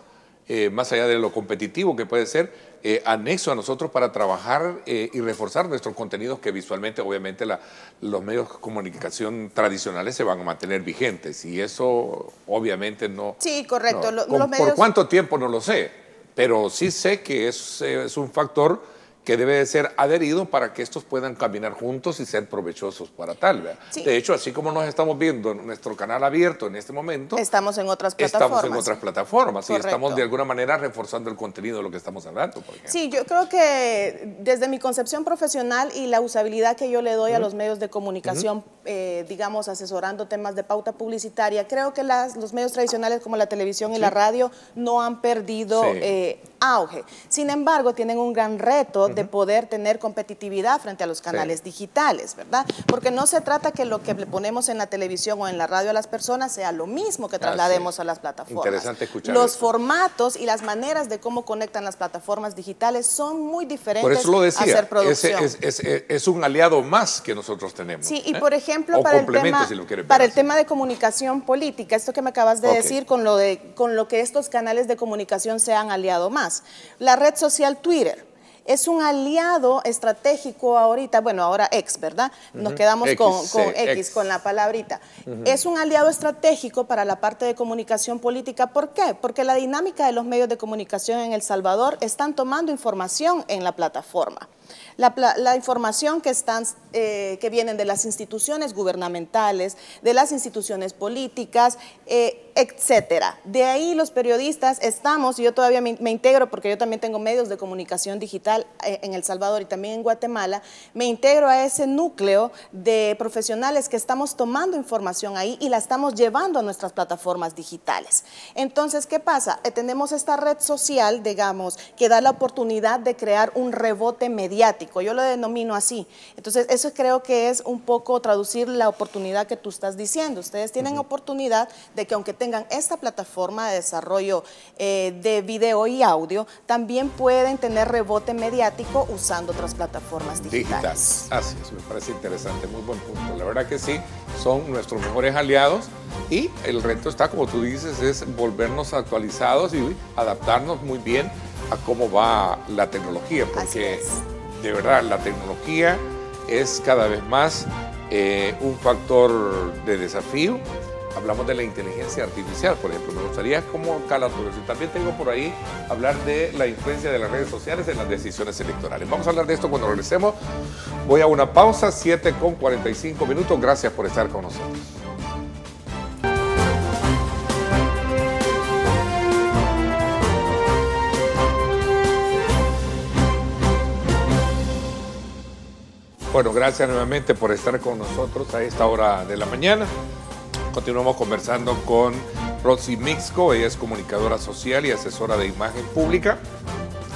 eh, más allá de lo competitivo que puede ser, eh, anexo a nosotros para trabajar eh, y reforzar nuestros contenidos que visualmente, obviamente, la, los medios de comunicación tradicionales se van a mantener vigentes y eso obviamente no... Sí, correcto. ¿Por cuánto tiempo? No lo sé, pero sí sé que es, es un factor que debe de ser adherido para que estos puedan caminar juntos y ser provechosos para tal. De hecho, así como nos estamos viendo en nuestro canal abierto en este momento, estamos en otras plataformas. Estamos en otras plataformas y estamos de alguna manera reforzando el contenido de lo que estamos hablando. Sí, yo creo que desde mi concepción profesional y la usabilidad que yo le doy a los medios de comunicación, eh, digamos, asesorando temas de pauta publicitaria, creo que las, los medios tradicionales como la televisión y la radio no han perdido... Eh, auge. Sin embargo, tienen un gran reto de poder tener competitividad frente a los canales digitales, ¿verdad? Porque no se trata que lo que le ponemos en la televisión o en la radio a las personas sea lo mismo que traslademos a las plataformas. Interesante escuchar. Los formatos y las maneras de cómo conectan las plataformas digitales son muy diferentes hacer producción. Es, es, es, un aliado más que nosotros tenemos. Sí, y ¿eh? por ejemplo, para, el tema, de comunicación política, esto que me acabas de decir con lo, de, con lo que estos canales de comunicación se han aliado más la red social Twitter es un aliado estratégico ahorita, bueno, ahora ex, ¿verdad? Nos quedamos con, X, con la palabrita. Es un aliado estratégico para la parte de comunicación política. ¿Por qué? Porque la dinámica de los medios de comunicación en El Salvador están tomando información en la plataforma la, información que, están, eh, que vienen de las instituciones gubernamentales, de las instituciones políticas, etc. Eh, etcétera. De ahí los periodistas estamos, y yo todavía me, integro porque yo también tengo medios de comunicación digital eh, en El Salvador y también en Guatemala, me integro a ese núcleo de profesionales que estamos tomando información ahí y la estamos llevando a nuestras plataformas digitales. Entonces, ¿qué pasa? tenemos esta red social, digamos, que da la oportunidad de crear un rebote mediático yo lo denomino así. Entonces, eso creo que es un poco traducir la oportunidad que tú estás diciendo. Ustedes tienen oportunidad de que aunque tengan esta plataforma de desarrollo eh, de video y audio, también pueden tener rebote mediático usando otras plataformas digitales. Así es, me parece interesante, muy buen punto. La verdad que sí, son nuestros mejores aliados y el reto está, como tú dices, es volvernos actualizados y adaptarnos muy bien a cómo va la tecnología, porque de verdad, la tecnología es cada vez más eh, un factor de desafío. Hablamos de la inteligencia artificial, por ejemplo. Me gustaría, como Calatura, y también tengo por ahí, hablar de la influencia de las redes sociales en las decisiones electorales. Vamos a hablar de esto cuando regresemos. Voy a una pausa, 7 con 45 minutos. Gracias por estar con nosotros. Bueno, gracias nuevamente por estar con nosotros a esta hora de la mañana. Continuamos conversando con Rosy Mixco, ella es comunicadora social y asesora de imagen pública.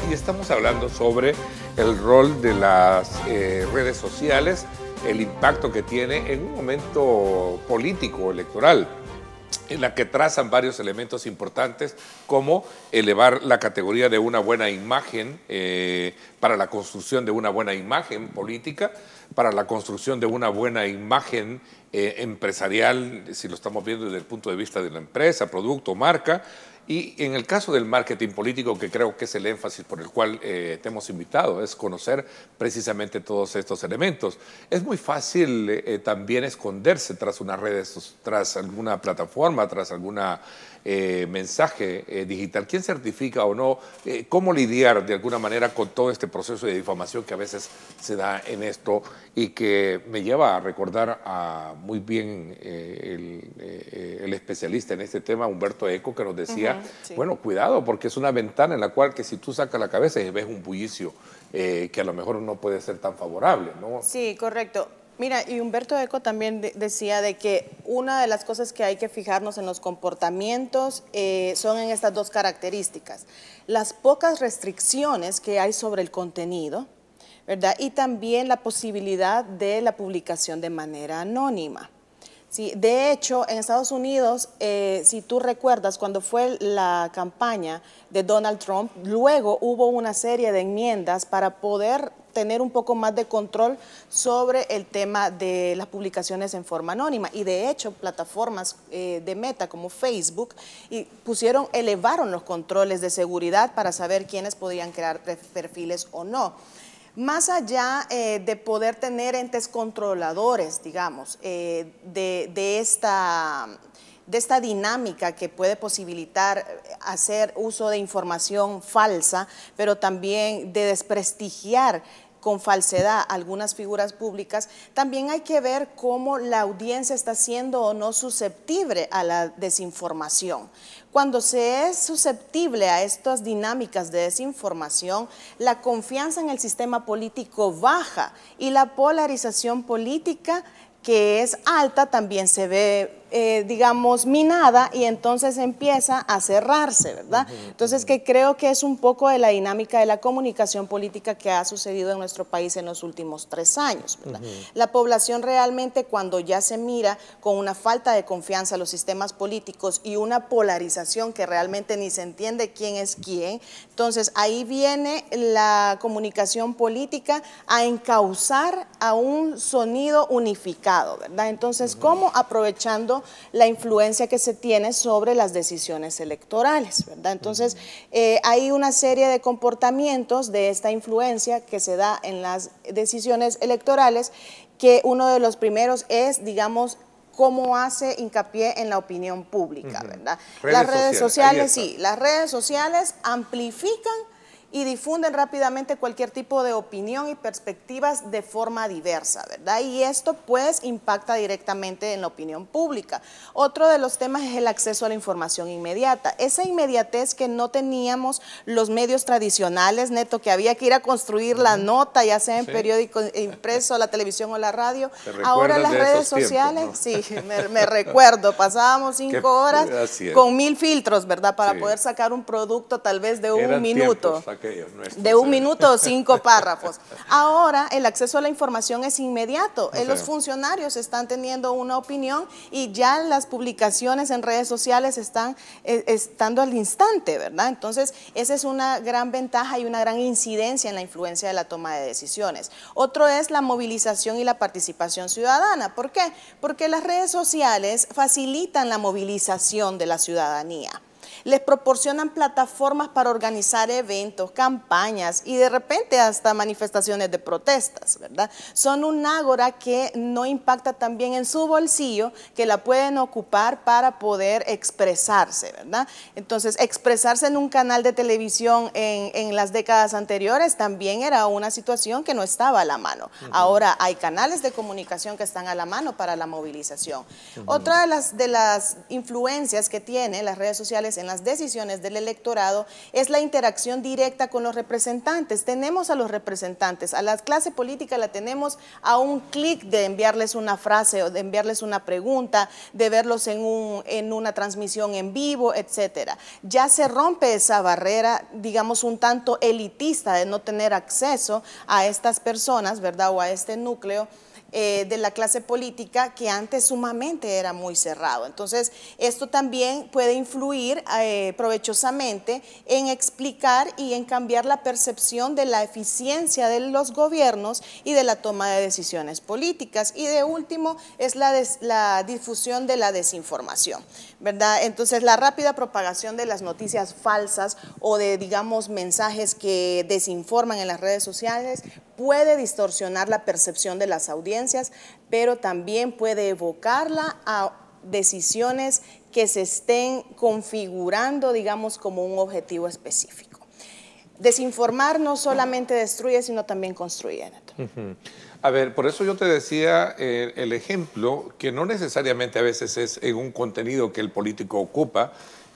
Y estamos hablando sobre el rol de las eh, redes sociales, el impacto que tiene en un momento político, electoral en la que trazan varios elementos importantes como elevar la categoría de una buena imagen eh, para la construcción de una buena imagen política, para la construcción de una buena imagen eh, empresarial, si lo estamos viendo desde el punto de vista de la empresa, producto, marca. Y en el caso del marketing político, que creo que es el énfasis por el cual eh, te hemos invitado, es conocer precisamente todos estos elementos. Es muy fácil eh, también esconderse tras una red, tras alguna plataforma, tras alguna eh, mensaje eh, digital? ¿Quién certifica o no? Eh, ¿Cómo lidiar de alguna manera con todo este proceso de difamación que a veces se da en esto y que me lleva a recordar a muy bien el, especialista en este tema, Humberto Eco, que nos decía, bueno, cuidado porque es una ventana en la cual que si tú sacas la cabeza y ves un bullicio que a lo mejor no puede ser tan favorable, ¿no? Sí, correcto. Mira, y Humberto Eco también decía de que una de las cosas que hay que fijarnos en los comportamientos eh, son en estas dos características. Las pocas restricciones que hay sobre el contenido, ¿verdad? Y también la posibilidad de la publicación de manera anónima. Sí, de hecho, en Estados Unidos, eh, si tú recuerdas, cuando fue la campaña de Donald Trump, luego hubo una serie de enmiendas para poder tener un poco más de control sobre el tema de las publicaciones en forma anónima. Y de hecho, plataformas eh, de meta como Facebook y pusieron, elevaron los controles de seguridad para saber quiénes podían crear perfiles o no. Más allá eh, de poder tener entes controladores, digamos, eh, de, esta de esta dinámica que puede posibilitar hacer uso de información falsa, pero también de desprestigiar con falsedad algunas figuras públicas, también hay que ver cómo la audiencia está siendo o no susceptible a la desinformación. Cuando se es susceptible a estas dinámicas de desinformación, la confianza en el sistema político baja y la polarización política que es alta también se ve eh, digamos, minada y entonces empieza a cerrarse, ¿verdad? Entonces, que creo que es un poco de la dinámica de la comunicación política que ha sucedido en nuestro país en los últimos tres años, ¿verdad? La población realmente cuando ya se mira con una falta de confianza a los sistemas políticos y una polarización que realmente ni se entiende quién es quién, entonces ahí viene la comunicación política a encauzar a un sonido unificado, ¿verdad? Entonces, ¿cómo aprovechando la influencia que se tiene sobre las decisiones electorales, ¿verdad? Entonces, eh, hay una serie de comportamientos de esta influencia que se da en las decisiones electorales, que uno de los primeros es, digamos, cómo hace hincapié en la opinión pública, ¿verdad? las redes sociales sí, las redes sociales amplifican y difunden rápidamente cualquier tipo de opinión y perspectivas de forma diversa, ¿verdad? Y esto pues impacta directamente en la opinión pública. Otro de los temas es el acceso a la información inmediata. Esa inmediatez que no teníamos los medios tradicionales, neto, que había que ir a construir la nota, ya sea en periódico impreso, la televisión o la radio. Ahora las redes sociales, sí, me, recuerdo, pasábamos cinco horas con mil filtros, ¿verdad? Para poder sacar un producto tal vez de un minuto. De un minuto o cinco párrafos. Ahora el acceso a la información es inmediato. Los funcionarios están teniendo una opinión y ya las publicaciones en redes sociales están eh, estando al instante, ¿verdad? Entonces, esa es una gran ventaja y una gran incidencia en la influencia de la toma de decisiones. Otro es la movilización y la participación ciudadana. ¿Por qué? Porque las redes sociales facilitan la movilización de la ciudadanía les proporcionan plataformas para organizar eventos, campañas y de repente hasta manifestaciones de protestas, ¿verdad? Son un ágora que no impacta también en su bolsillo, que la pueden ocupar para poder expresarse, ¿verdad? Entonces, expresarse en un canal de televisión en, en las décadas anteriores también era una situación que no estaba a la mano. Ahora hay canales de comunicación que están a la mano para la movilización. Otra de las, de las influencias que tiene las redes sociales en la decisiones del electorado es la interacción directa con los representantes. Tenemos a los representantes, a la clase política la tenemos a un clic de enviarles una frase o de enviarles una pregunta, de verlos en, en una transmisión en vivo, etcétera. Ya se rompe esa barrera, digamos, un tanto elitista de no tener acceso a estas personas, ¿verdad? O a este núcleo. Eh, de la clase política que antes sumamente era muy cerrado. Entonces, esto también puede influir eh, provechosamente en explicar y en cambiar la percepción de la eficiencia de los gobiernos y de la toma de decisiones políticas. Y de último, es la, la difusión de la desinformación, ¿verdad? Entonces, la rápida propagación de las noticias falsas o de, digamos, mensajes que desinforman en las redes sociales puede distorsionar la percepción de las audiencias pero también puede evocarla a decisiones que se estén configurando, digamos, como un objetivo específico. Desinformar no solamente destruye, sino también construye. A ver, por eso yo te decía eh, el ejemplo, que no necesariamente a veces es en un contenido que el político ocupa,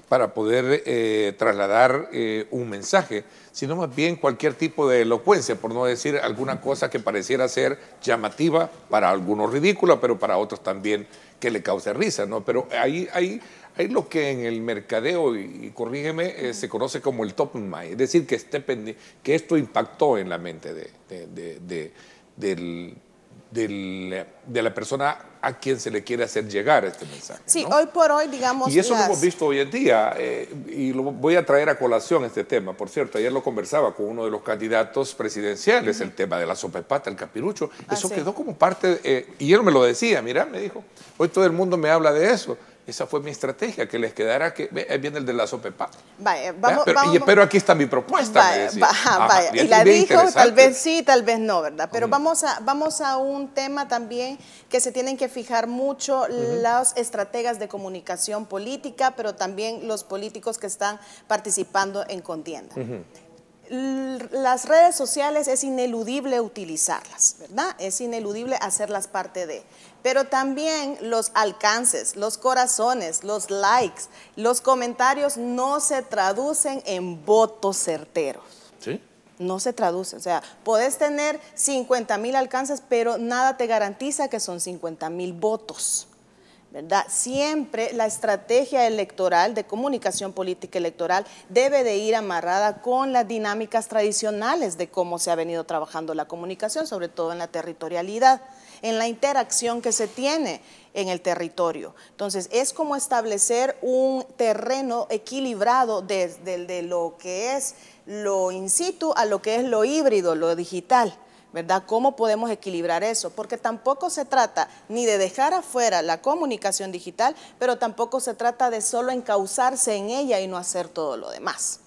para poder eh, trasladar eh, un mensaje, sino más bien cualquier tipo de elocuencia, por no decir alguna cosa que pareciera ser llamativa, para algunos ridícula, pero para otros también que le cause risa, ¿no? Pero ahí, ahí, hay lo que en el mercadeo, y, corrígeme, eh, se conoce como el top mind, es decir, que, esté que esto impactó en la mente de, del del, de la persona a quien se le quiere hacer llegar este mensaje. Sí, hoy por hoy, digamos. Y eso lo hemos visto hoy en día, eh, y lo voy a traer a colación este tema. Por cierto, ayer lo conversaba con uno de los candidatos presidenciales, el tema de la sopepata, el capirucho. Ah, eso quedó como parte, eh, y él me lo decía, mira, me dijo, hoy todo el mundo me habla de eso, esa fue mi estrategia, que les quedara que viene el de la Pepa. pero, aquí está mi propuesta. Y, la dijo, tal vez sí, tal vez no, ¿verdad? Pero vamos, a, vamos a un tema también que se tienen que fijar mucho las estrategas de comunicación política, pero también los políticos que están participando en contienda las redes sociales es ineludible utilizarlas, ¿verdad? Es ineludible hacerlas parte de. Pero también los alcances, los corazones, los likes, los comentarios no se traducen en votos certeros. ¿Sí? No se traducen. O sea, podés tener 50 mil alcances, pero nada te garantiza que son 50 mil votos. Siempre la estrategia electoral, de comunicación política electoral, debe de ir amarrada con las dinámicas tradicionales de cómo se ha venido trabajando la comunicación, sobre todo en la territorialidad, en la interacción que se tiene en el territorio. Entonces, es como establecer un terreno equilibrado desde lo que es lo in situ a lo que es lo híbrido, lo digital. ¿verdad? ¿Cómo podemos equilibrar eso? Porque tampoco se trata ni de dejar afuera la comunicación digital, pero tampoco se trata de solo encauzarse en ella y no hacer todo lo demás.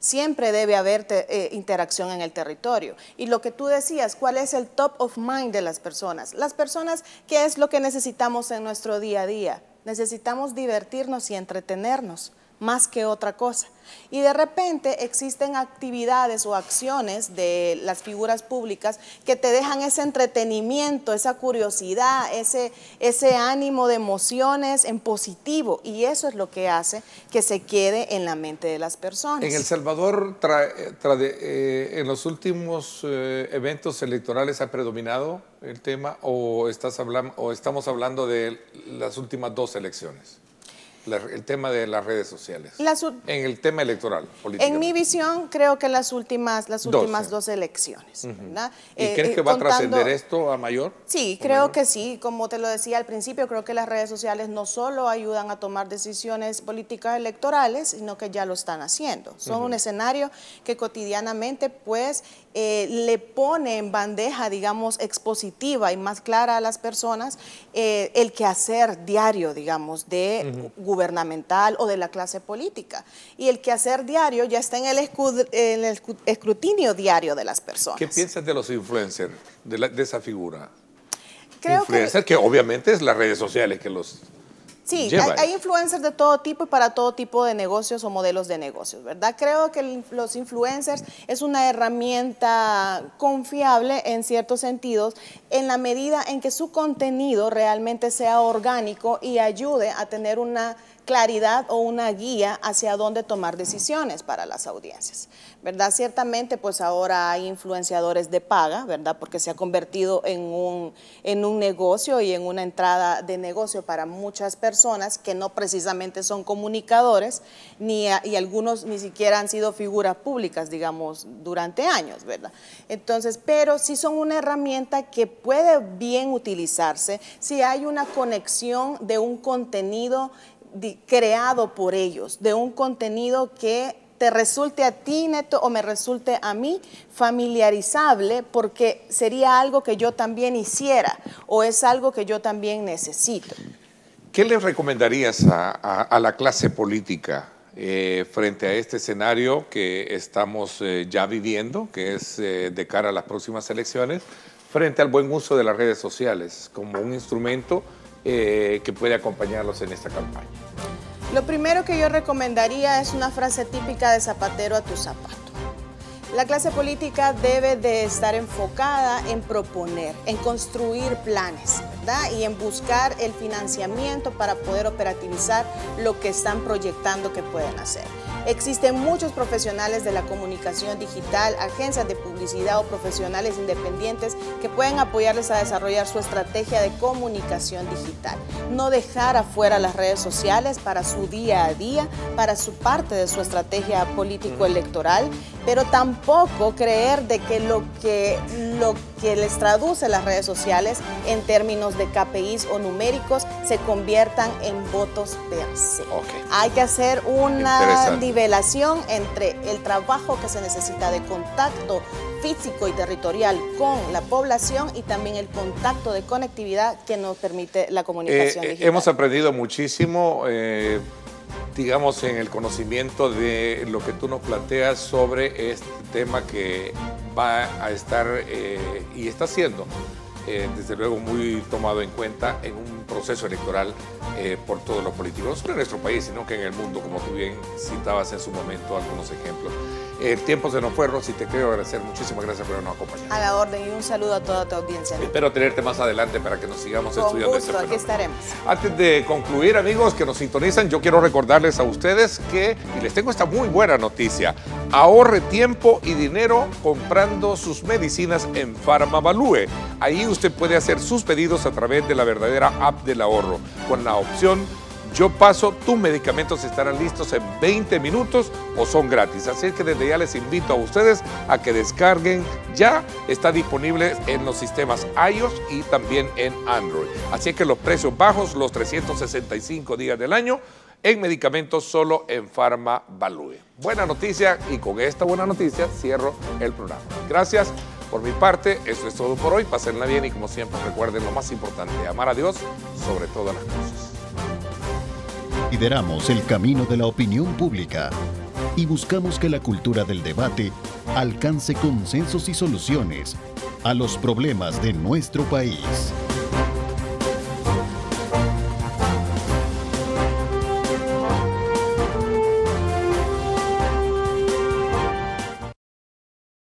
Siempre debe haber eh, interacción en el territorio. Y lo que tú decías, ¿cuál es el top of mind de las personas? Las personas, ¿qué es lo que necesitamos en nuestro día a día? Necesitamos divertirnos y entretenernos más que otra cosa. Y de repente existen actividades o acciones de las figuras públicas que te dejan ese entretenimiento, esa curiosidad, ese, ese ánimo de emociones en positivo. Y eso es lo que hace que se quede en la mente de las personas. En El Salvador, eh, en los últimos eh, eventos electorales ha predominado el tema o, estás hablando, o estamos hablando de las últimas dos elecciones el tema de las redes sociales. en el tema electoral. En mi visión, creo que las últimas, las últimas dos elecciones. ¿Y eh, crees eh, que va a trascender esto a mayor? Sí, creo que sí. Como te lo decía al principio, creo que las redes sociales no solo ayudan a tomar decisiones políticas electorales, sino que ya lo están haciendo. Son un escenario que cotidianamente, pues, eh, le pone en bandeja, digamos, expositiva y más clara a las personas eh, el quehacer diario, digamos, de gubernamental o de la clase política. Y el quehacer diario ya está en el, escrutinio diario de las personas. ¿Qué piensas de los influencers, de, esa figura? Creo que obviamente es las redes sociales que los Sí, hay, influencers de todo tipo y para todo tipo de negocios o modelos de negocios, ¿verdad? Creo que los influencers es una herramienta confiable en ciertos sentidos, en la medida en que su contenido realmente sea orgánico y ayude a tener una claridad o una guía hacia dónde tomar decisiones para las audiencias, ¿verdad? Ciertamente, pues ahora hay influenciadores de paga, ¿verdad? Porque se ha convertido en un, en un negocio y en una entrada de negocio para muchas personas que no precisamente son comunicadores ni y algunos ni siquiera han sido figuras públicas, digamos, durante años, ¿verdad? Entonces, pero sí son una herramienta que puede bien utilizarse si hay una conexión de un contenido creado por ellos, de un contenido que te resulte a ti, Neto, o me resulte a mí familiarizable, porque sería algo que yo también hiciera o es algo que yo también necesito. ¿Qué le recomendarías a, la clase política eh, frente a este escenario que estamos eh, ya viviendo, que es eh, de cara a las próximas elecciones, frente al buen uso de las redes sociales como un instrumento? Eh, que puede acompañarlos en esta campaña? Lo primero que yo recomendaría es una frase típica de zapatero a tu zapato. La clase política debe de estar enfocada en proponer, en construir planes, ¿verdad? Y en buscar el financiamiento para poder operativizar lo que están proyectando que pueden hacer. Existen muchos profesionales de la comunicación digital, agencias de publicidad o profesionales independientes que pueden apoyarles a desarrollar su estrategia de comunicación digital. No dejar afuera las redes sociales para su día a día, para su parte de su estrategia político-electoral, pero tampoco creer de que lo que, lo que les traduce las redes sociales en términos de KPIs o numéricos, se conviertan en votos per se. Hay que hacer una nivelación entre el trabajo que se necesita de contacto físico y territorial con la población y también el contacto de conectividad que nos permite la comunicación. Eh, eh, hemos aprendido muchísimo. Eh, digamos, en el conocimiento de lo que tú nos planteas sobre este tema que va a estar eh, y está siendo, eh, desde luego, muy tomado en cuenta en un proceso electoral eh, por todos los políticos, no solo en nuestro país, sino que en el mundo, como tú bien citabas en su momento algunos ejemplos. El tiempo se nos fue, Rosy, te quiero agradecer. Muchísimas gracias por habernos acompañado. A la orden y un saludo a toda tu audiencia. Espero tenerte más adelante para que nos sigamos Con estudiando gusto, este aquí estaremos. Antes de concluir, amigos que nos sintonizan, yo quiero recordarles a ustedes que, y les tengo esta muy buena noticia, ahorre tiempo y dinero comprando sus medicinas en Farmavalue. Ahí usted puede hacer sus pedidos a través de la verdadera app del ahorro, con la opción yo paso, tus medicamentos estarán listos en 20 minutos o son gratis. Así que desde ya les invito a ustedes a que descarguen ya. Está disponible en los sistemas iOS y también en Android. Así que los precios bajos, los 365 días del año, en medicamentos solo en Pharma Value. Buena noticia y con esta buena noticia cierro el programa. Gracias. Por mi parte, eso es todo por hoy. Pásenla bien y como siempre recuerden lo más importante, amar a Dios sobre todas las cosas. Lideramos el camino de la opinión pública y buscamos que la cultura del debate alcance consensos y soluciones a los problemas de nuestro país.